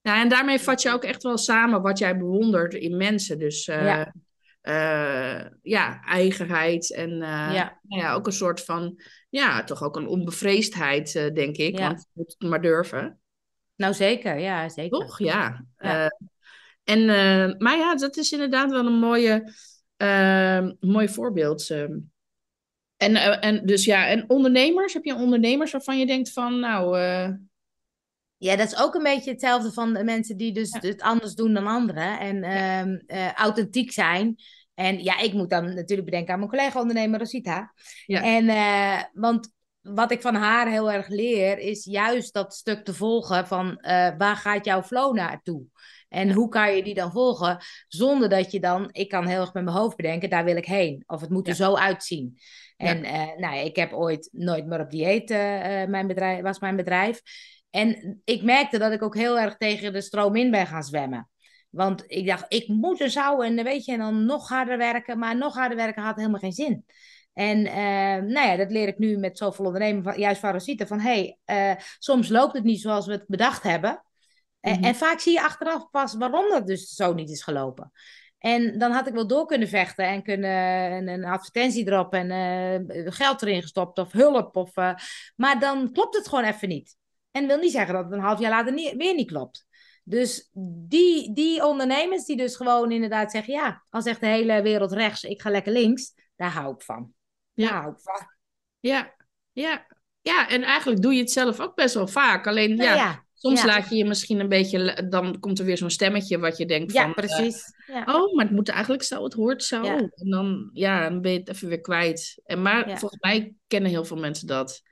B: Nou, en daarmee vat je ook echt wel
A: samen wat jij bewondert in mensen. Dus eh, ja. Eh, ja. eigenheid en eh, ja. Nou ja. ook een soort van, ja, toch ook een onbevreesdheid, denk ik. Want je moet het maar durven. Nou, zeker, ja, zeker. Toch, ja. en, maar ja, dat is inderdaad wel een mooie, mooi voorbeeld. Ehm. en, en dus ja, en ondernemers, heb je ondernemers waarvan je denkt van,
B: nou, ja, dat is ook een beetje hetzelfde van de mensen die dus het anders doen dan anderen en ehm, eh, authentiek zijn. En ja, ik moet dan natuurlijk bedenken aan mijn collega-ondernemer Rosita. Ja. En, eh, want wat ik van haar heel erg leer, is juist dat stuk te volgen van eh, waar gaat jouw flow naartoe? En hoe kan je die dan volgen zonder dat je dan, ik kan heel erg met mijn hoofd bedenken, daar wil ik heen. Of het moet er zo uitzien. En nou, ik heb ooit nooit meer op dieet, mijn bedrijf, was mijn bedrijf. En ik merkte dat ik ook heel erg tegen de stroom in ben gaan zwemmen. Want ik dacht, ik moet er zou en weet je, en dan nog harder werken. Maar nog harder werken had helemaal geen zin. En eh, nou ja, dat leer ik nu met zoveel ondernemen, juist van Rosita, van hey, eh, soms loopt het niet zoals we het bedacht hebben. en, mhm. en vaak zie je achteraf pas waarom dat dus zo niet is gelopen. En dan had ik wel door kunnen vechten en kunnen eh, een, een advertentie erop en geld erin gestopt of hulp. Of, maar dan klopt het gewoon even niet. En wil niet zeggen dat het een half jaar later weer niet klopt. Dus die, die ondernemers die dus gewoon inderdaad zeggen: ja, al zegt de hele wereld rechts, ik ga lekker links, daar hou ik van. Daar ja. hou ik van. Ja,
A: ja. ja, en eigenlijk doe je het zelf ook best wel vaak. Alleen nou ja, Soms laat je je misschien een beetje, dan komt er weer zo'n stemmetje wat je denkt van. Ja, eh, precies. ja. Oh, maar het moet eigenlijk zo, het hoort zo. En dan, ja, ben je het even weer kwijt. En, maar volgens mij kennen heel veel mensen dat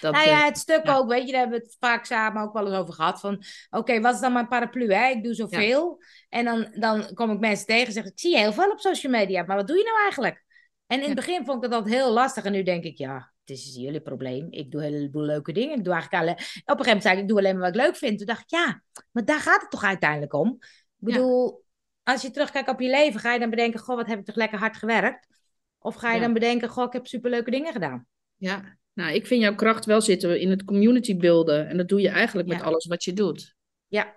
A: nou ja, eh, het
B: stuk ook, weet je, daar hebben we het vaak samen ook wel eens over gehad. Van, oké, wat is dan mijn paraplu? Hè? Ik doe zoveel. En dan, dan kom ik mensen tegen en zeg ik, zie je heel veel op social media, maar wat doe je nou eigenlijk? En in het begin vond ik dat heel lastig. En nu denk ik, ja, het is jullie probleem. Ik doe een heleboel leuke dingen. Ik doe eigenlijk alle... Op een gegeven moment zei ik, ik doe alleen maar wat ik leuk vind. Toen dacht ik, ja, maar daar gaat het toch uiteindelijk om? Ik bedoel, als je terugkijkt op je leven, ga je dan bedenken, goh, wat heb ik toch lekker hard gewerkt? Of ga je dan bedenken, goh, ik heb superleuke dingen gedaan?
A: Ja, nou, ik vind jouw kracht wel zitten in het community builden. En dat doe je eigenlijk met alles wat je doet.
B: Ja,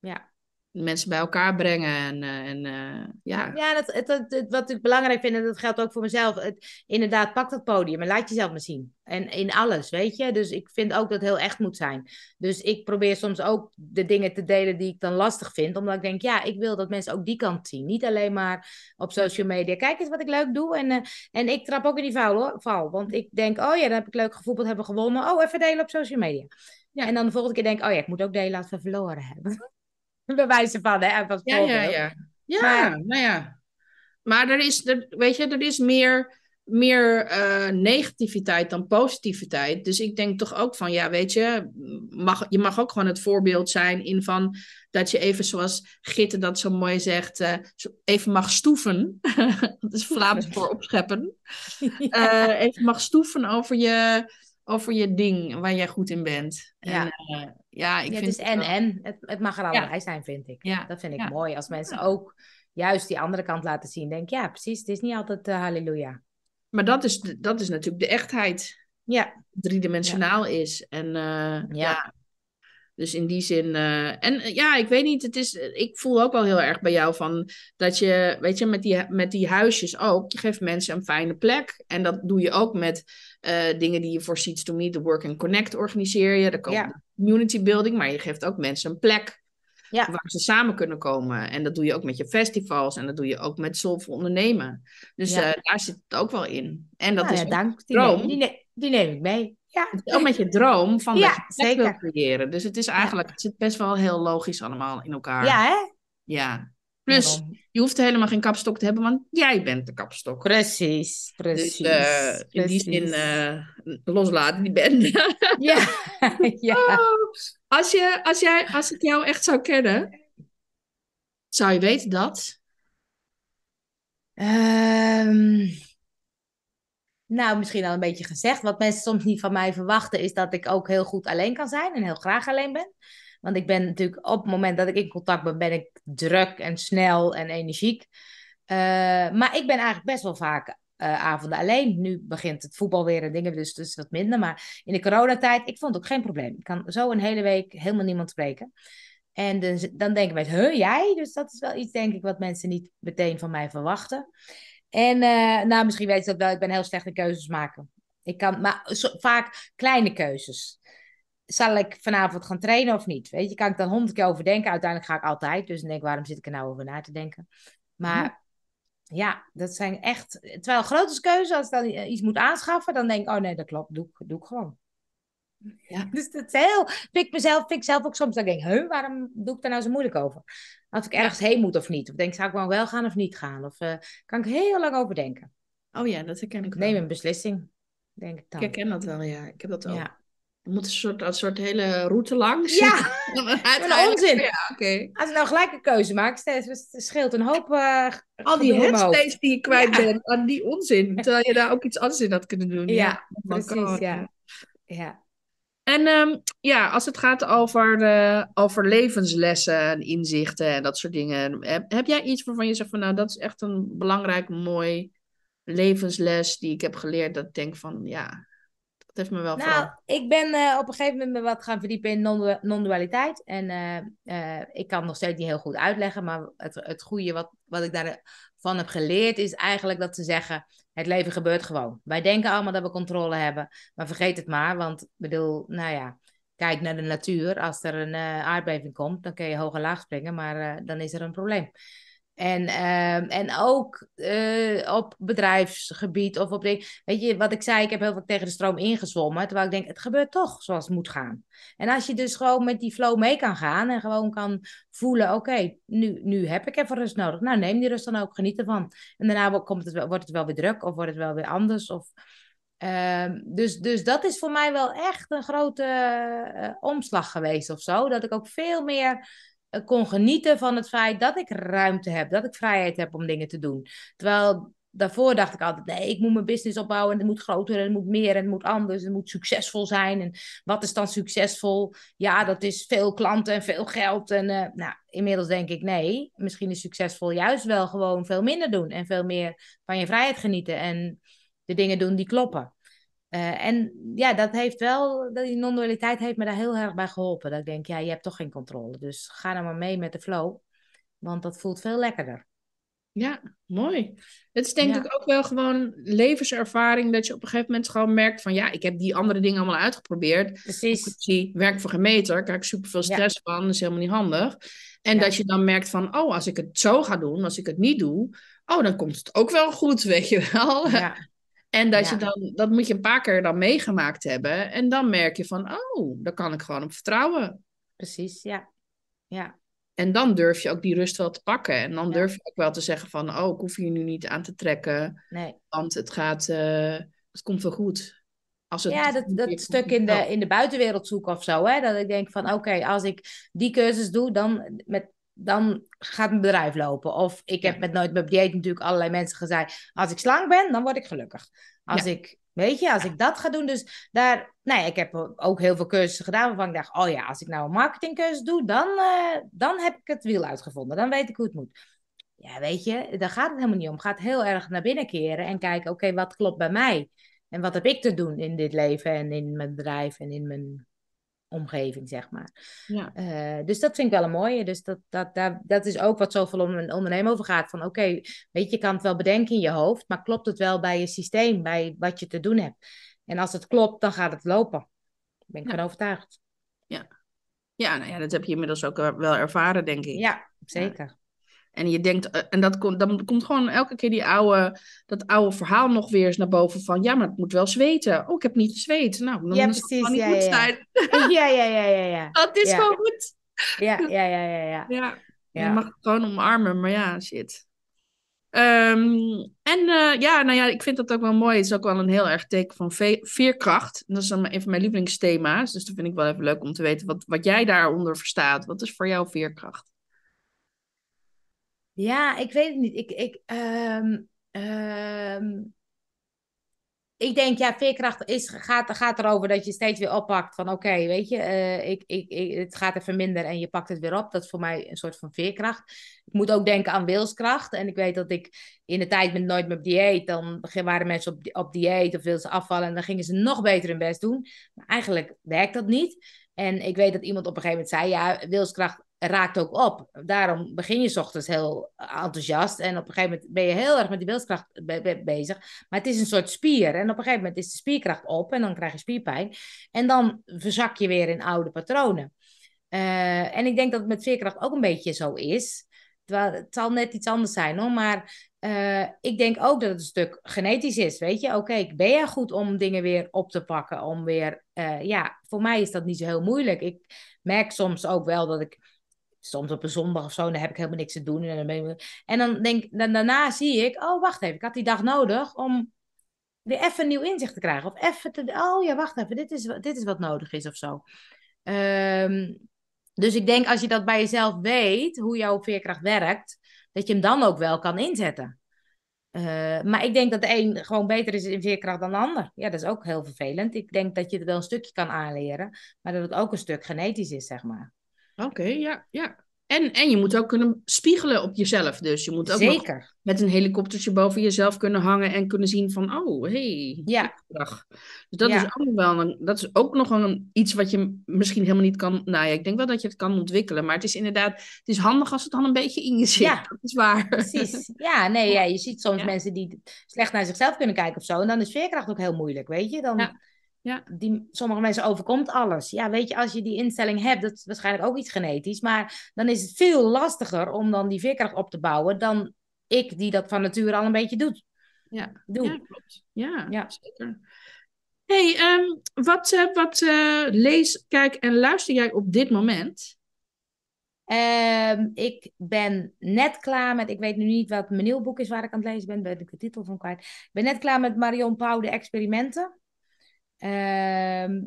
B: ja
A: mensen bij elkaar brengen. En, eh, en eh, ja,
B: ja dat, het, het, wat ik belangrijk vind, en dat geldt ook voor mezelf. inderdaad, pak dat podium en laat jezelf maar zien. En in alles, weet je. Dus ik vind ook dat het heel echt moet zijn. Dus ik probeer soms ook de dingen te delen die ik dan lastig vind. Omdat ik denk, ja, ik wil dat mensen ook die kant zien. Niet alleen maar op social media. Kijk eens wat ik leuk doe. En, eh, en ik trap ook in die val, hoor, val. Want ik denk, oh ja, dan heb ik leuk gevoetbald, hebben gewonnen. Oh, even delen op social media. Ja. En dan de volgende keer denk ik, oh ja, ik moet ook delen als we verloren hebben. bij wijze van, hè, ja, ja, ja, maar,
A: nou ja. Maar er is, weet je, er is meer, meer eh, negativiteit dan positiviteit. Dus ik denk toch ook van, ja, weet je, mag, je mag ook gewoon het voorbeeld zijn in van dat je even, zoals Gitte dat zo mooi zegt, eh, even mag stoeven. dat is Vlaams voor opscheppen. Eh, even mag stoeven over je, over je ding waar jij goed in bent. Ja
B: ja, ik vind het is en en. Het, mag er allebei zijn, vind ik. Ja. Dat vind ik mooi. Als mensen ook juist die andere kant laten zien. Denk ja, precies. Het is niet altijd eh, halleluja. Maar dat is, dat is natuurlijk de echtheid. Ja. Drie-dimensionaal is. En
A: eh, ja. Dus in die zin. Eh, en eh, ja, ik weet niet. Het is, eh, ik voel ook wel heel erg bij jou van dat je, weet je, met die, met die huisjes ook. Je geeft mensen een fijne plek. En dat doe je ook met dingen die je voor Seeds to Meet, de Work and Connect organiseer je. Daar komt ja. community building, maar je geeft ook mensen een plek. Waar ze samen kunnen komen. En dat doe je ook met je festivals. En dat doe je ook met zoveel Ondernemen. Dus daar zit het ook wel in. En dat nou is dank. die,
B: die neem ik mee. Ja. Het
A: is ook met je droom van ja, je zeker. wil creëren. Dus het is eigenlijk, het zit best wel heel logisch allemaal in elkaar. Ja, hè? Ja. Plus, je hoeft helemaal geen kapstok te hebben, want jij bent de kapstok. Precies, dus, eh, precies. Dus, in die zin eh, loslaten die ben ja, ja. als, je, als, jij, als ik jou echt zou kennen,
B: zou je weten dat? Um... Nou, misschien al een beetje gezegd. Wat mensen soms niet van mij verwachten, is dat ik ook heel goed alleen kan zijn en heel graag alleen ben. Want ik ben natuurlijk op het moment dat ik in contact ben, ben ik druk en snel en energiek. Eh, maar ik ben eigenlijk best wel vaak eh, avonden alleen. Nu begint het voetbal weer en dingen, dus, dus wat minder. Maar in de coronatijd, ik vond het ook geen probleem. Ik kan zo een hele week helemaal niemand spreken. En dus, dan denken mensen, huh, jij? Dus dat is wel iets, denk ik, wat mensen niet meteen van mij verwachten. En eh, nou, misschien weet je dat wel, ik ben heel slecht in keuzes maken. Ik kan, maar zo, vaak kleine keuzes. Zal ik vanavond gaan trainen of niet? Weet je, kan ik dan honderd keer overdenken. Uiteindelijk ga ik altijd. Dus dan denk ik, waarom zit ik er nou over na te denken? Maar ja, dat zijn echt... Terwijl grote keuzes, als ik dan iets moet aanschaffen, dan denk ik, oh nee, dat klopt, doe, doe ik gewoon. Ja. Dus dat is heel... Vind ik, mezelf, vind zelf ook soms dat ik denk, huh, waarom doe ik daar nou zo moeilijk over? Als ik ergens heen moet of niet. Of denk, zou ik wel gaan of niet gaan? Of eh, kan ik heel lang over denken. Oh ja, dat herken ik wel. Neem een beslissing, denk ik dan. Ik herken dat wel, ja. Ik heb dat ook. Ja. moet een soort,
A: een soort hele route langs. Ja, is onzin. Als je nou gelijk een keuze het scheelt een hoop. Eh, al die headspace die je kwijt ja. bent aan die onzin. Terwijl je daar ook iets anders in had kunnen doen. Ja, ja. Oh precies. Ja. ja. En ehm, ja, als het gaat over, eh, over levenslessen en inzichten en dat soort dingen. Heb, heb, jij iets waarvan je zegt van nou, dat is echt een belangrijk, mooi levensles die ik heb geleerd. Dat ik denk van ja, dat heeft me wel Nou,
B: ik ben eh, op een gegeven moment me wat gaan verdiepen in non-dualiteit. en eh, ik kan nog steeds niet heel goed uitleggen. Maar het, het goede wat, wat ik daarvan heb geleerd is eigenlijk dat ze zeggen... Het leven gebeurt gewoon. Wij denken allemaal dat we controle hebben, maar vergeet het maar. Want bedoel, nou ja, kijk naar de natuur. Als er een eh, aardbeving komt, dan kun je hoog en laag springen, maar eh, dan is er een probleem. En, ehm, en ook eh, op bedrijfsgebied of op. Weet je, wat ik zei, ik heb heel veel tegen de stroom ingezwommen. Terwijl ik denk, het gebeurt toch zoals het moet gaan. En als je dus gewoon met die flow mee kan gaan en gewoon kan voelen: oké, nu, nu heb ik even rust nodig. Nou, neem die rust dan ook, geniet ervan. En daarna komt het, wordt het wel weer druk of wordt het wel weer anders. Of, ehm, dus, dus dat is voor mij wel echt een grote eh, omslag geweest of zo. Dat ik ook veel meer eh, kon genieten van het feit dat ik ruimte heb, dat ik vrijheid heb om dingen te doen. Terwijl daarvoor dacht ik altijd, nee, ik moet mijn business opbouwen en het moet groter en het moet meer en het moet anders en het moet succesvol zijn. En wat is dan succesvol? Ja, dat is veel klanten en veel geld. En uh, nou, inmiddels denk ik, nee, misschien is succesvol juist wel gewoon veel minder doen en veel meer van je vrijheid genieten en de dingen doen die kloppen. Eh, en ja, dat heeft wel, die non-dualiteit heeft me daar heel erg bij geholpen. Dat ik denk, ja, je hebt toch geen controle. Dus ga dan maar mee met de flow, want dat voelt veel lekkerder. Ja, mooi. Het is denk ik ook wel gewoon
A: levenservaring dat je op een gegeven moment gewoon merkt van ja, ik heb die andere dingen allemaal uitgeprobeerd. Precies. Ik werk voor geen meter, krijg ik super veel stress van, dat is helemaal niet handig. En dat je dan merkt van oh, als ik het zo ga doen, als ik het niet doe, oh, dan komt het ook wel goed, weet je wel. Ja. En dat, je dan, dat moet je een paar keer dan meegemaakt hebben. En dan merk je van, oh, daar kan ik gewoon op vertrouwen. Precies, ja. ja. En dan durf je ook die rust wel te pakken. En dan durf je ook wel te zeggen van, oh, ik hoef hier nu niet aan te trekken. Nee. Want het gaat,
B: eh, het komt wel goed. Als het ja, dat, dat stuk in de, in de buitenwereld zoeken of zo. Hè? Dat ik denk van, oké, als ik die cursus doe, dan met dan gaat mijn bedrijf lopen. Of ik heb met Nooit Meer Dieet natuurlijk allerlei mensen gezegd... als ik slank ben, dan word ik gelukkig. Als ik, weet je, als ik dat ga doen. Dus daar, nou ik heb ook heel veel cursussen gedaan... waarvan ik dacht, oh ja, als ik nou een marketingcursus doe... dan, eh, dan heb ik het wiel uitgevonden. Dan weet ik hoe het moet. Ja, weet je, daar gaat het helemaal niet om. Gaat heel erg naar binnen keren en kijken... oké, wat klopt bij mij? En wat heb ik te doen in dit leven en in mijn bedrijf en in mijn omgeving, zeg maar. Ja. Eh, dus dat vind ik wel een mooie. Dus dat, dat, dat, dat is ook wat zoveel om een ondernemer over gaat. Van oké, weet je, kan het wel bedenken in je hoofd, maar klopt het wel bij je systeem, bij wat je te doen hebt? En als het klopt, dan gaat het lopen. Daar ben ik van overtuigd. Ja.
A: Ja, nou ja, dat heb je inmiddels ook wel ervaren, denk ik. Ja, zeker. En je denkt, eh, en dat komt, dan komt gewoon elke keer die oude, dat oude verhaal nog weer eens naar boven van, ja, maar het moet wel zweten. Oh, ik heb niet zweet. Nou, dan ja, precies, het gewoon niet ja, goed ja. zijn. Ja, ja, ja, ja, ja. Dat is gewoon goed. Ja, ja, ja, ja, ja. Je mag het gewoon omarmen, maar ja, shit. Ehm, en eh, ja, nou ja, ik vind dat ook wel mooi. Het is ook wel een heel erg teken van veerkracht. dat is dan een van mijn lievelingsthema's. Dus dat vind ik wel even leuk om te weten wat, wat jij daaronder verstaat. Wat is voor jou veerkracht?
B: Ja, ik weet het niet. Ik, ik, ehm, ehm, ik denk, ja, veerkracht is, gaat, gaat erover dat je steeds weer oppakt van oké, weet je, eh, ik, ik, het gaat even minder en je pakt het weer op. Dat is voor mij een soort van veerkracht. Ik moet ook denken aan wilskracht. En ik weet dat ik in de tijd met nooit meer dieet, dan waren mensen op, op dieet of wilden ze afvallen en dan gingen ze nog beter hun best doen. Maar eigenlijk werkt dat niet. En ik weet dat iemand op een gegeven moment zei, ja, wilskracht raakt ook op. Daarom begin je ochtends heel enthousiast en op een gegeven moment ben je heel erg met die wilskracht bezig. Maar het is een soort spier en op een gegeven moment is de spierkracht op en dan krijg je spierpijn. En dan verzak je weer in oude patronen. Eh, en ik denk dat het met veerkracht ook een beetje zo is. Terwijl het zal net iets anders zijn hoor, maar eh, ik denk ook dat het een stuk genetisch is. Weet je, oké, ik ben jij goed om dingen weer op te pakken? Om weer, eh, ja, voor mij is dat niet zo heel moeilijk. Ik merk soms ook wel dat ik soms op een zondag of zo, dan heb ik helemaal niks te doen. En dan, ik... en dan denk dan, daarna zie ik, oh wacht even, ik had die dag nodig om weer even nieuw inzicht te krijgen. Of even te, oh ja, wacht even, dit is, dit is wat nodig is of zo. Ehm, dus ik denk als je dat bij jezelf weet, hoe jouw veerkracht werkt, dat je hem dan ook wel kan inzetten. Eh, maar ik denk dat de een gewoon beter is in veerkracht dan de ander. Ja, dat is ook heel vervelend. Ik denk dat je er wel een stukje kan aanleren, maar dat het ook een stuk genetisch is, zeg maar. Oké, ja, ja. En, en je moet
A: ook kunnen spiegelen op jezelf. Dus je moet ook Zeker. met een helikoptertje boven jezelf kunnen hangen en kunnen zien van, oh, hey, ja. Dus
B: dat, is ook
A: wel een, dat is ook nog een, iets wat je misschien helemaal niet kan. Nou ja, ik denk wel dat je het kan ontwikkelen. Maar het is inderdaad, het is handig als het dan een beetje in je zit. Ja.
B: Dat is waar. Precies. Ja, nee, ja, je ziet soms mensen die slecht naar zichzelf kunnen kijken of zo. En dan is veerkracht ook heel moeilijk, weet je. Dan, ja. Die, sommige mensen overkomt alles. Ja, weet je, als je die instelling hebt, dat is waarschijnlijk ook iets genetisch. Maar dan is het veel lastiger om dan die veerkracht op te bouwen dan ik, die dat van nature al een beetje doet. Ja, Doe. ja klopt. Ja, zeker.
A: hey, um, wat, eh, wat eh, lees, kijk
B: en luister jij op dit moment? Um, ik ben net klaar met, ik weet nu niet wat mijn nieuw boek is waar ik aan het lezen ben, ben ik de titel van kwijt. Ik ben net klaar met Marion Pauw, de experimenten. Ehm,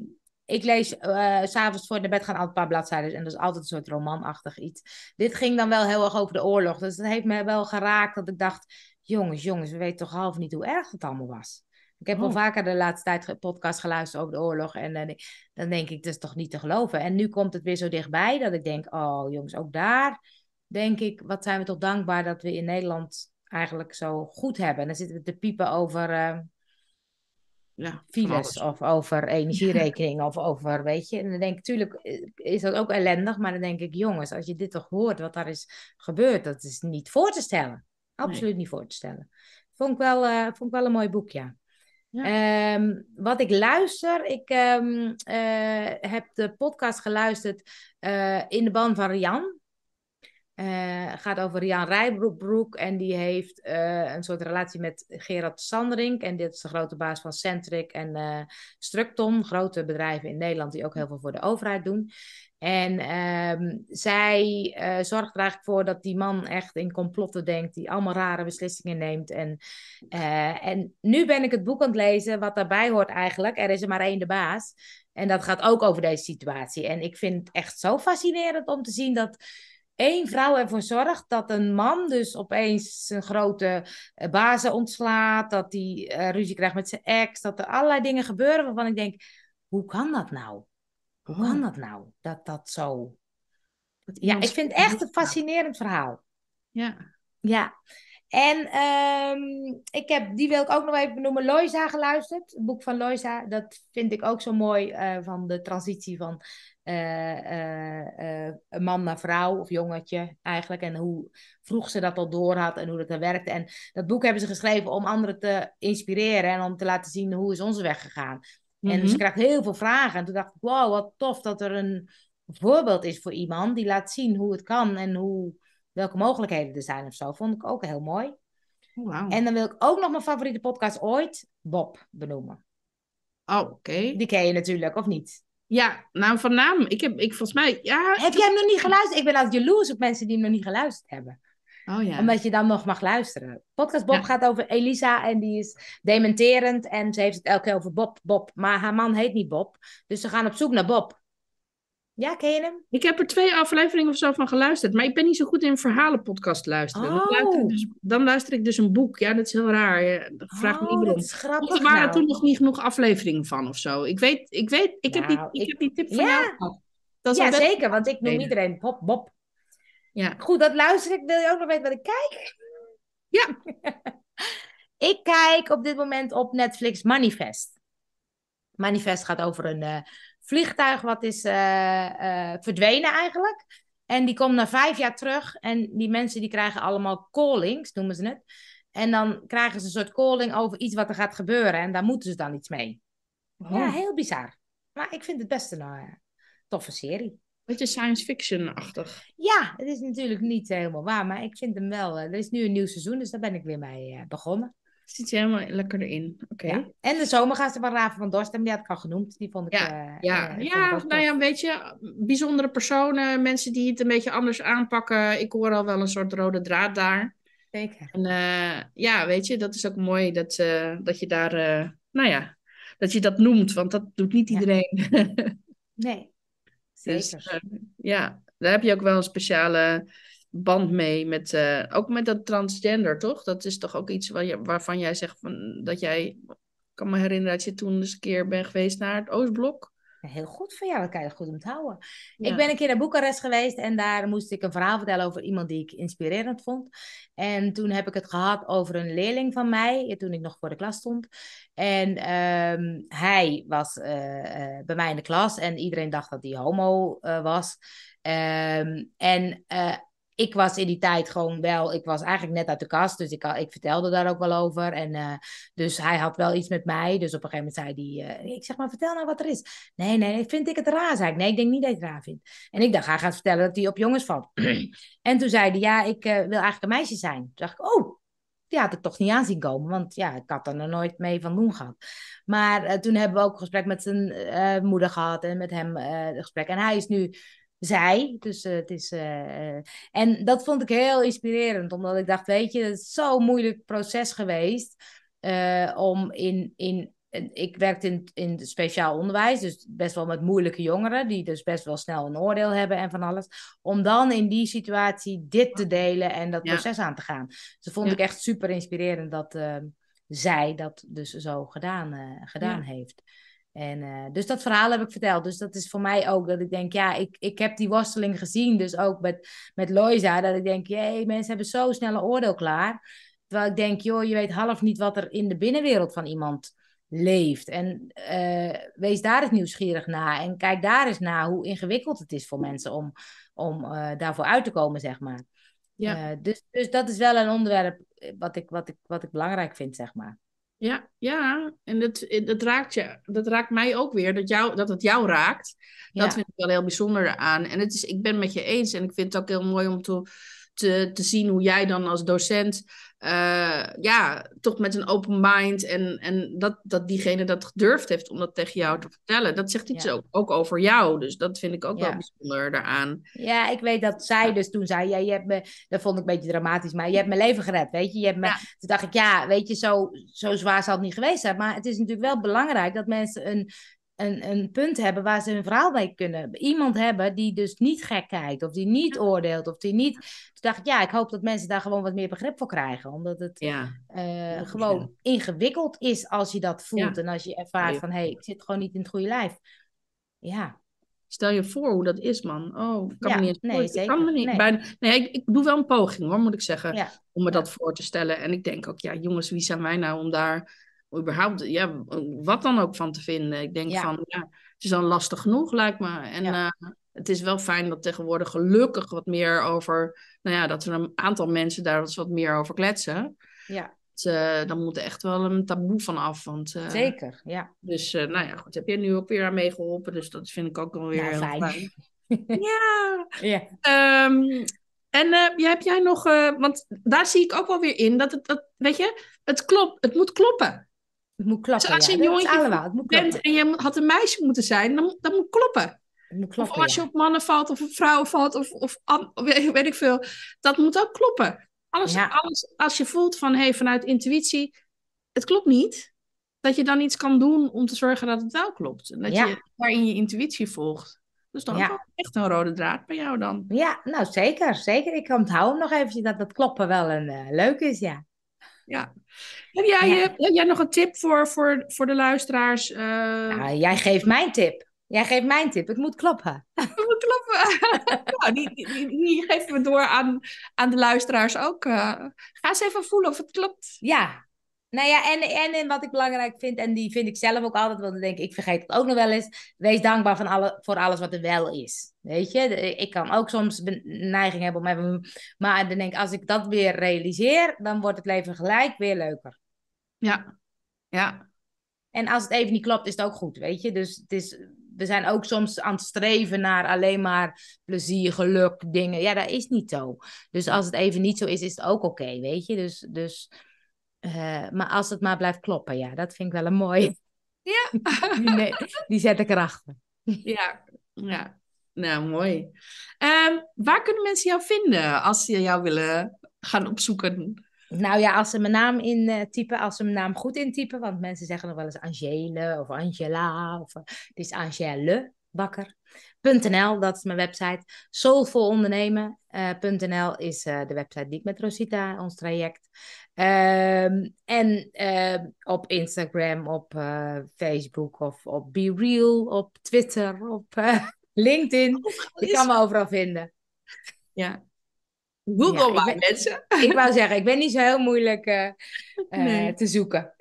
B: ik lees uh, s'avonds voor naar bed gaan altijd een paar bladzijden. En dat is altijd een soort romanachtig iets. Dit ging dan wel heel erg over de oorlog. Dus dat heeft me wel geraakt. Dat ik dacht, jongens, jongens, we weten toch half niet hoe erg het allemaal was. Ik heb oh. al vaker de laatste tijd podcast geluisterd over de oorlog. En dan, eh, dan denk ik, dat is toch niet te geloven. En nu komt het weer zo dichtbij dat ik denk, oh jongens, ook daar denk ik, wat zijn we toch dankbaar dat we in Nederland eigenlijk zo goed hebben. En dan zitten we te piepen over... Eh, ja, files of over energierekening of over, weet je. En dan denk ik, natuurlijk eh, is dat ook ellendig, maar dan denk ik, jongens, als je dit toch hoort, wat daar is gebeurd, dat is niet voor te stellen. Absoluut niet voor te stellen. Vond ik wel, eh, vond ik wel een mooi boek, ja. Ehm, wat ik luister, ik ehm, eh, heb de podcast geluisterd in de ban van Rian. Uh, gaat over Rian Rijbroek en die heeft eh, een soort relatie met Gerard Sanderink. En dit is de grote baas van Centric en uh, Structon, grote bedrijven in Nederland die ook heel veel voor de overheid doen. En ehm, zij zorgt er eigenlijk voor dat die man echt in complotten denkt, die allemaal rare beslissingen neemt. En, en nu ben ik het boek aan het lezen, wat daarbij hoort eigenlijk. Er is er maar één de baas. En dat gaat ook over deze situatie. En ik vind het echt zo fascinerend om te zien dat een vrouw ervoor zorgt dat een man dus opeens zijn grote eh, bazen ontslaat, dat hij eh, ruzie krijgt met zijn ex, dat er allerlei dingen gebeuren waarvan ik denk, hoe kan dat nou? Hoe kan oh. dat nou? Dat dat zo... Dat ja, ik vind het echt een fascinerend verhaal. Ja. Ja. En ehm, ik heb, die wil ik ook nog even noemen, Loisa geluisterd. Het boek van Loisa, dat vind ik ook zo mooi eh, van de transitie van eh, eh, eh, een man naar vrouw of jongetje eigenlijk. En hoe vroeg ze dat al door had en hoe dat er werkte. En dat boek hebben ze geschreven om anderen te inspireren en om te laten zien hoe is onze weg gegaan. En ze mhm. krijgt heel veel vragen. En toen dacht ik, wow, wat tof dat er een voorbeeld is voor iemand die laat zien hoe het kan en hoe, welke mogelijkheden er zijn of zo. Vond ik ook heel mooi. Oh, en dan wil ik ook nog mijn favoriete podcast ooit, Bob, benoemen. Oh, oké. Die ken je natuurlijk, of niet? Ja, naam nou, van naam. Ik heb, ik volgens mij, ja. Heb jij hem nog niet geluisterd? Ik ben altijd jaloers op mensen die hem nog niet geluisterd hebben. Oh ja. Omdat je dan nog mag luisteren. Podcast Bob gaat over Elisa en die is dementerend en ze heeft het elke keer over Bob, Bob. Maar haar man heet niet Bob. Dus ze gaan op zoek naar Bob. Ja, ken je hem? Ik heb er twee afleveringen of zo van geluisterd. Maar ik ben niet zo goed in verhalenpodcast
A: luisteren. Oh. Dan, luister ik dus, dan, luister ik dus, een boek. Ja, dat is heel raar. Ja, dat vraag me oh, grappig, Er waren nou. toen nog niet genoeg afleveringen van of zo. Ik weet, ik weet, ik, heb, die, nou, ik, heb die tip van jou gehad. Dat ja, zeker. Want ik noem iedereen
B: Bob, Bob. Ja. Goed, dat luister ik. Wil je ook nog weten wat ik kijk? Ja. ik kijk op dit moment op Netflix Manifest. Manifest gaat over een... Eh, vliegtuig wat is eh, eh, verdwenen eigenlijk. En die komt na vijf jaar terug en die mensen die krijgen allemaal callings, noemen ze het. En dan krijgen ze een soort calling over iets wat er gaat gebeuren en daar moeten ze dan iets mee. Ja, heel bizar. Maar ik vind het best een eh, toffe serie. Beetje science fiction-achtig. Ja, het is natuurlijk niet helemaal waar, maar ik vind hem wel. er is nu een nieuw seizoen, dus daar ben ik weer mee begonnen. Zit je helemaal lekker erin. Oké. En de zomergasten van Raven van Dorst, die had ik al genoemd. Die vond ik. Ja, eh, ja. Eh, ja nou ja, een beetje
A: eh, bijzondere personen, mensen die het een beetje anders aanpakken. Ik hoor al wel een soort rode draad daar. Zeker. En ja, weet je, dat is ook mooi dat, dat je daar, nou ja, dat je dat noemt, want dat doet niet iedereen. Nee, dus, zeker. ja, daar heb je ook wel een speciale band mee met, eh, ook met dat transgender, toch? Dat is toch ook iets waar je, waarvan jij zegt van, dat jij, ik
B: kan me herinneren dat je toen eens een keer bent geweest naar het Oostblok. Heel goed van jou, dat kan je goed onthouden. Ja. Ik ben een keer naar Boekarest geweest en daar moest ik een verhaal vertellen over iemand die ik inspirerend vond. En toen heb ik het gehad over een leerling van mij, eh, toen ik nog voor de klas stond. En ehm, hij was eh, bij mij in de klas en iedereen dacht dat hij homo was. Ehm, en ik was in die tijd gewoon wel, ik was eigenlijk net uit de kast, dus ik, ik vertelde daar ook wel over. En eh, dus hij had wel iets met mij, dus op een gegeven moment zei hij, eh, ik zeg maar, vertel nou wat er is. Nee, nee, vind ik het raar, zei ik. Nee, ik denk niet dat je het raar vindt. En ik dacht, hij gaat vertellen dat hij op jongens valt. en toen zei hij, ja, ik eh, wil eigenlijk een meisje zijn. Toen dacht ik, oh, die had ik toch niet aan zien komen. Want ja, ik had er nog nooit mee van doen gehad. Maar toen hebben we ook een gesprek met zijn moeder gehad en met hem gesprek. En hij is nu zij. Dus eh, het is. Eh, eh, en dat vond ik heel inspirerend, omdat ik dacht: weet je, het is zo'n moeilijk proces geweest. om in, in ik werkte in, in speciaal onderwijs, dus best wel met moeilijke jongeren, die dus best wel snel een oordeel hebben en van alles. Om dan in die situatie dit te delen en dat proces aan te gaan. Dus dat vond ik echt super inspirerend dat zij dat dus zo gedaan, gedaan heeft. En, eh, dus dat verhaal heb ik verteld. Dus dat is voor mij ook dat ik denk, ja, ik, ik heb die worsteling gezien. Dus ook met, met Loisa, dat ik denk, jee, mensen hebben zo snel een oordeel klaar. Terwijl ik denk, joh, je weet half niet wat er in de binnenwereld van iemand leeft. En eh, wees daar eens nieuwsgierig naar. En kijk daar eens naar hoe ingewikkeld het is voor mensen om, om eh, daarvoor uit te komen, zeg maar. Ja. dus, dus dat is wel een onderwerp wat ik, wat, ik, wat ik belangrijk vind, zeg maar. Ja,
A: ja. en dat, dat, raakt je, dat raakt mij ook weer, dat, jou, dat het jou raakt. Dat vind ik wel heel bijzonder aan. En het is, ik ben met je eens en ik vind het ook heel mooi om te te, te zien hoe jij dan als docent eh, ja, toch met een open mind en, en dat, dat diegene dat gedurfd heeft om dat tegen jou te vertellen. Dat zegt iets ook, ook, over jou, dus dat vind ik ook wel bijzonder daaraan.
B: Ja, ik weet dat zij dus toen zei, ja, je hebt me, dat vond ik een beetje dramatisch, maar je hebt mijn leven gered, weet je. je hebt me, Toen dacht ik, ja, weet je, zo, zo zwaar zal het niet geweest zijn, maar het is natuurlijk wel belangrijk dat mensen een een, een punt hebben waar ze hun verhaal bij kunnen. Iemand hebben die dus niet gek kijkt, of die niet oordeelt, of die niet. Toen dacht ik, ja, ik hoop dat mensen daar gewoon wat meer begrip voor krijgen. Omdat het eh, gewoon ingewikkeld is als je dat voelt. En als je ervaart van, hé, hey, ik zit gewoon niet in het goede lijf. Ja. Stel je voor hoe dat is, man. Oh, ik kan me niet. Nee, Ik kan me niet.
A: Nee, ik, ik, doe wel een poging, hoor, moet ik zeggen. Om me dat voor te stellen. En ik denk ook, ja, jongens, wie zijn wij nou om daar überhaupt ja, wat dan ook van te vinden. Ik denk van, ja, het is dan lastig genoeg, lijkt me. En eh, het is wel fijn dat tegenwoordig gelukkig wat meer over, nou ja, dat er een aantal mensen daar dus wat meer over kletsen. Ja. Eh, dan moet er echt wel een taboe van af. Want, eh, Zeker, ja. Dus nou ja, goed, heb jij nu ook weer aan meegeholpen. Dus dat vind ik ook wel weer fijn. ja. ja. Ehm, en uh, heb jij nog, uh, want daar zie ik ook wel weer in dat het, dat, weet je, het klopt, het moet kloppen. Het moet klappen. Dus als je een jongetje bent en je had een meisje moeten zijn, dan, dan moet kloppen. kloppen of als je op mannen valt of op vrouwen valt of, of weet ik veel. Dat moet ook kloppen. Alles, alles als je voelt van hey, vanuit intuïtie, het klopt niet. Dat je dan iets kan doen om te zorgen dat het wel klopt. En dat je daarin je intuïtie volgt. Dus dan ja.
B: echt een rode draad bij jou dan. Ja, nou zeker, zeker. Ik onthoud nog eventjes dat dat kloppen wel een eh, leuk is, ja ja. Heb jij, ja. Eh, heb jij nog een tip voor, voor, voor de luisteraars? Eh, jij geeft mijn tip. Jij geeft mijn tip. Ik moet kloppen moet kloppen nou, die, die, die, geven we door aan, aan de luisteraars ook. Eh, ga eens even voelen of het klopt. Ja, nou ja, en, en, en wat ik belangrijk vind, en die vind ik zelf ook altijd, want ik denk, ik vergeet het ook nog wel eens. Wees dankbaar van alle, voor alles wat er wel is. Weet je, ik kan ook soms neiging hebben om even. Maar dan denk ik, als ik dat weer realiseer, dan wordt het leven gelijk weer leuker. Ja, ja. En als het even niet klopt, is het ook goed, weet je. Dus het is, we zijn ook soms aan het streven naar alleen maar plezier, geluk, dingen. Ja, dat is niet zo. Dus als het even niet zo is, is het ook oké, weet je. Dus. dus eh, maar als het maar blijft kloppen, ja, dat vind ik wel een mooie. Ja. die, die zet ik erachter. ja, ja. Nou, mooi. Ehm, waar kunnen mensen jou vinden als ze jou willen gaan opzoeken? Nou ja, als ze mijn naam intypen, eh, als ze mijn naam goed intypen, want mensen zeggen nog wel eens Angele of Angela, of eh, het is Angelebakker.nl, dat is mijn website. Soulvolondernemen.nl is de website die ik met Rosita, ons traject, Ehm, en ehm, op Instagram, op eh, Facebook of op Be Real, op Twitter, op eh, LinkedIn. je oh, kan me overal vinden. Ja. Google ja, maar, mensen. Ik wou zeggen, ik ben niet zo heel moeilijk eh, te zoeken.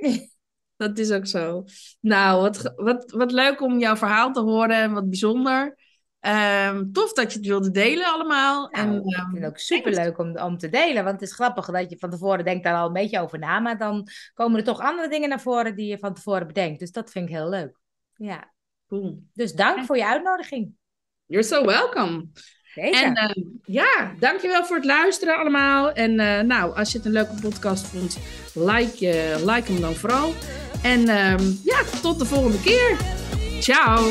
B: Dat is
A: ook zo. Nou, wat, wat, wat leuk om jouw verhaal te horen en wat bijzonder.
B: Ehm, tof dat je het wilde delen allemaal. Nou, ik vind ehm, het ook superleuk om, om te delen. Want het is grappig dat je van tevoren denkt daar al een beetje over na. Maar dan komen er toch andere dingen naar voren die je van tevoren bedenkt. Dus dat vind ik heel leuk. Ja. Cool. Dus dank voor je uitnodiging. You're so welcome.
A: Deze. En uh,
B: ja, dankjewel voor het luisteren allemaal. En
A: eh, nou, als je het een leuke podcast vond, like, eh, like hem dan vooral. En ja, tot de volgende keer. Ciao.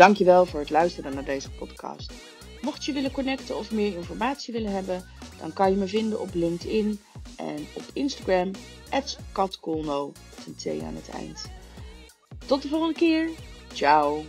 A: Dankjewel voor het luisteren naar deze podcast. Mocht je willen connecten of meer informatie willen hebben, dan kan je me vinden op LinkedIn en op Instagram @katkolno T aan het eind. Tot de volgende keer. Ciao.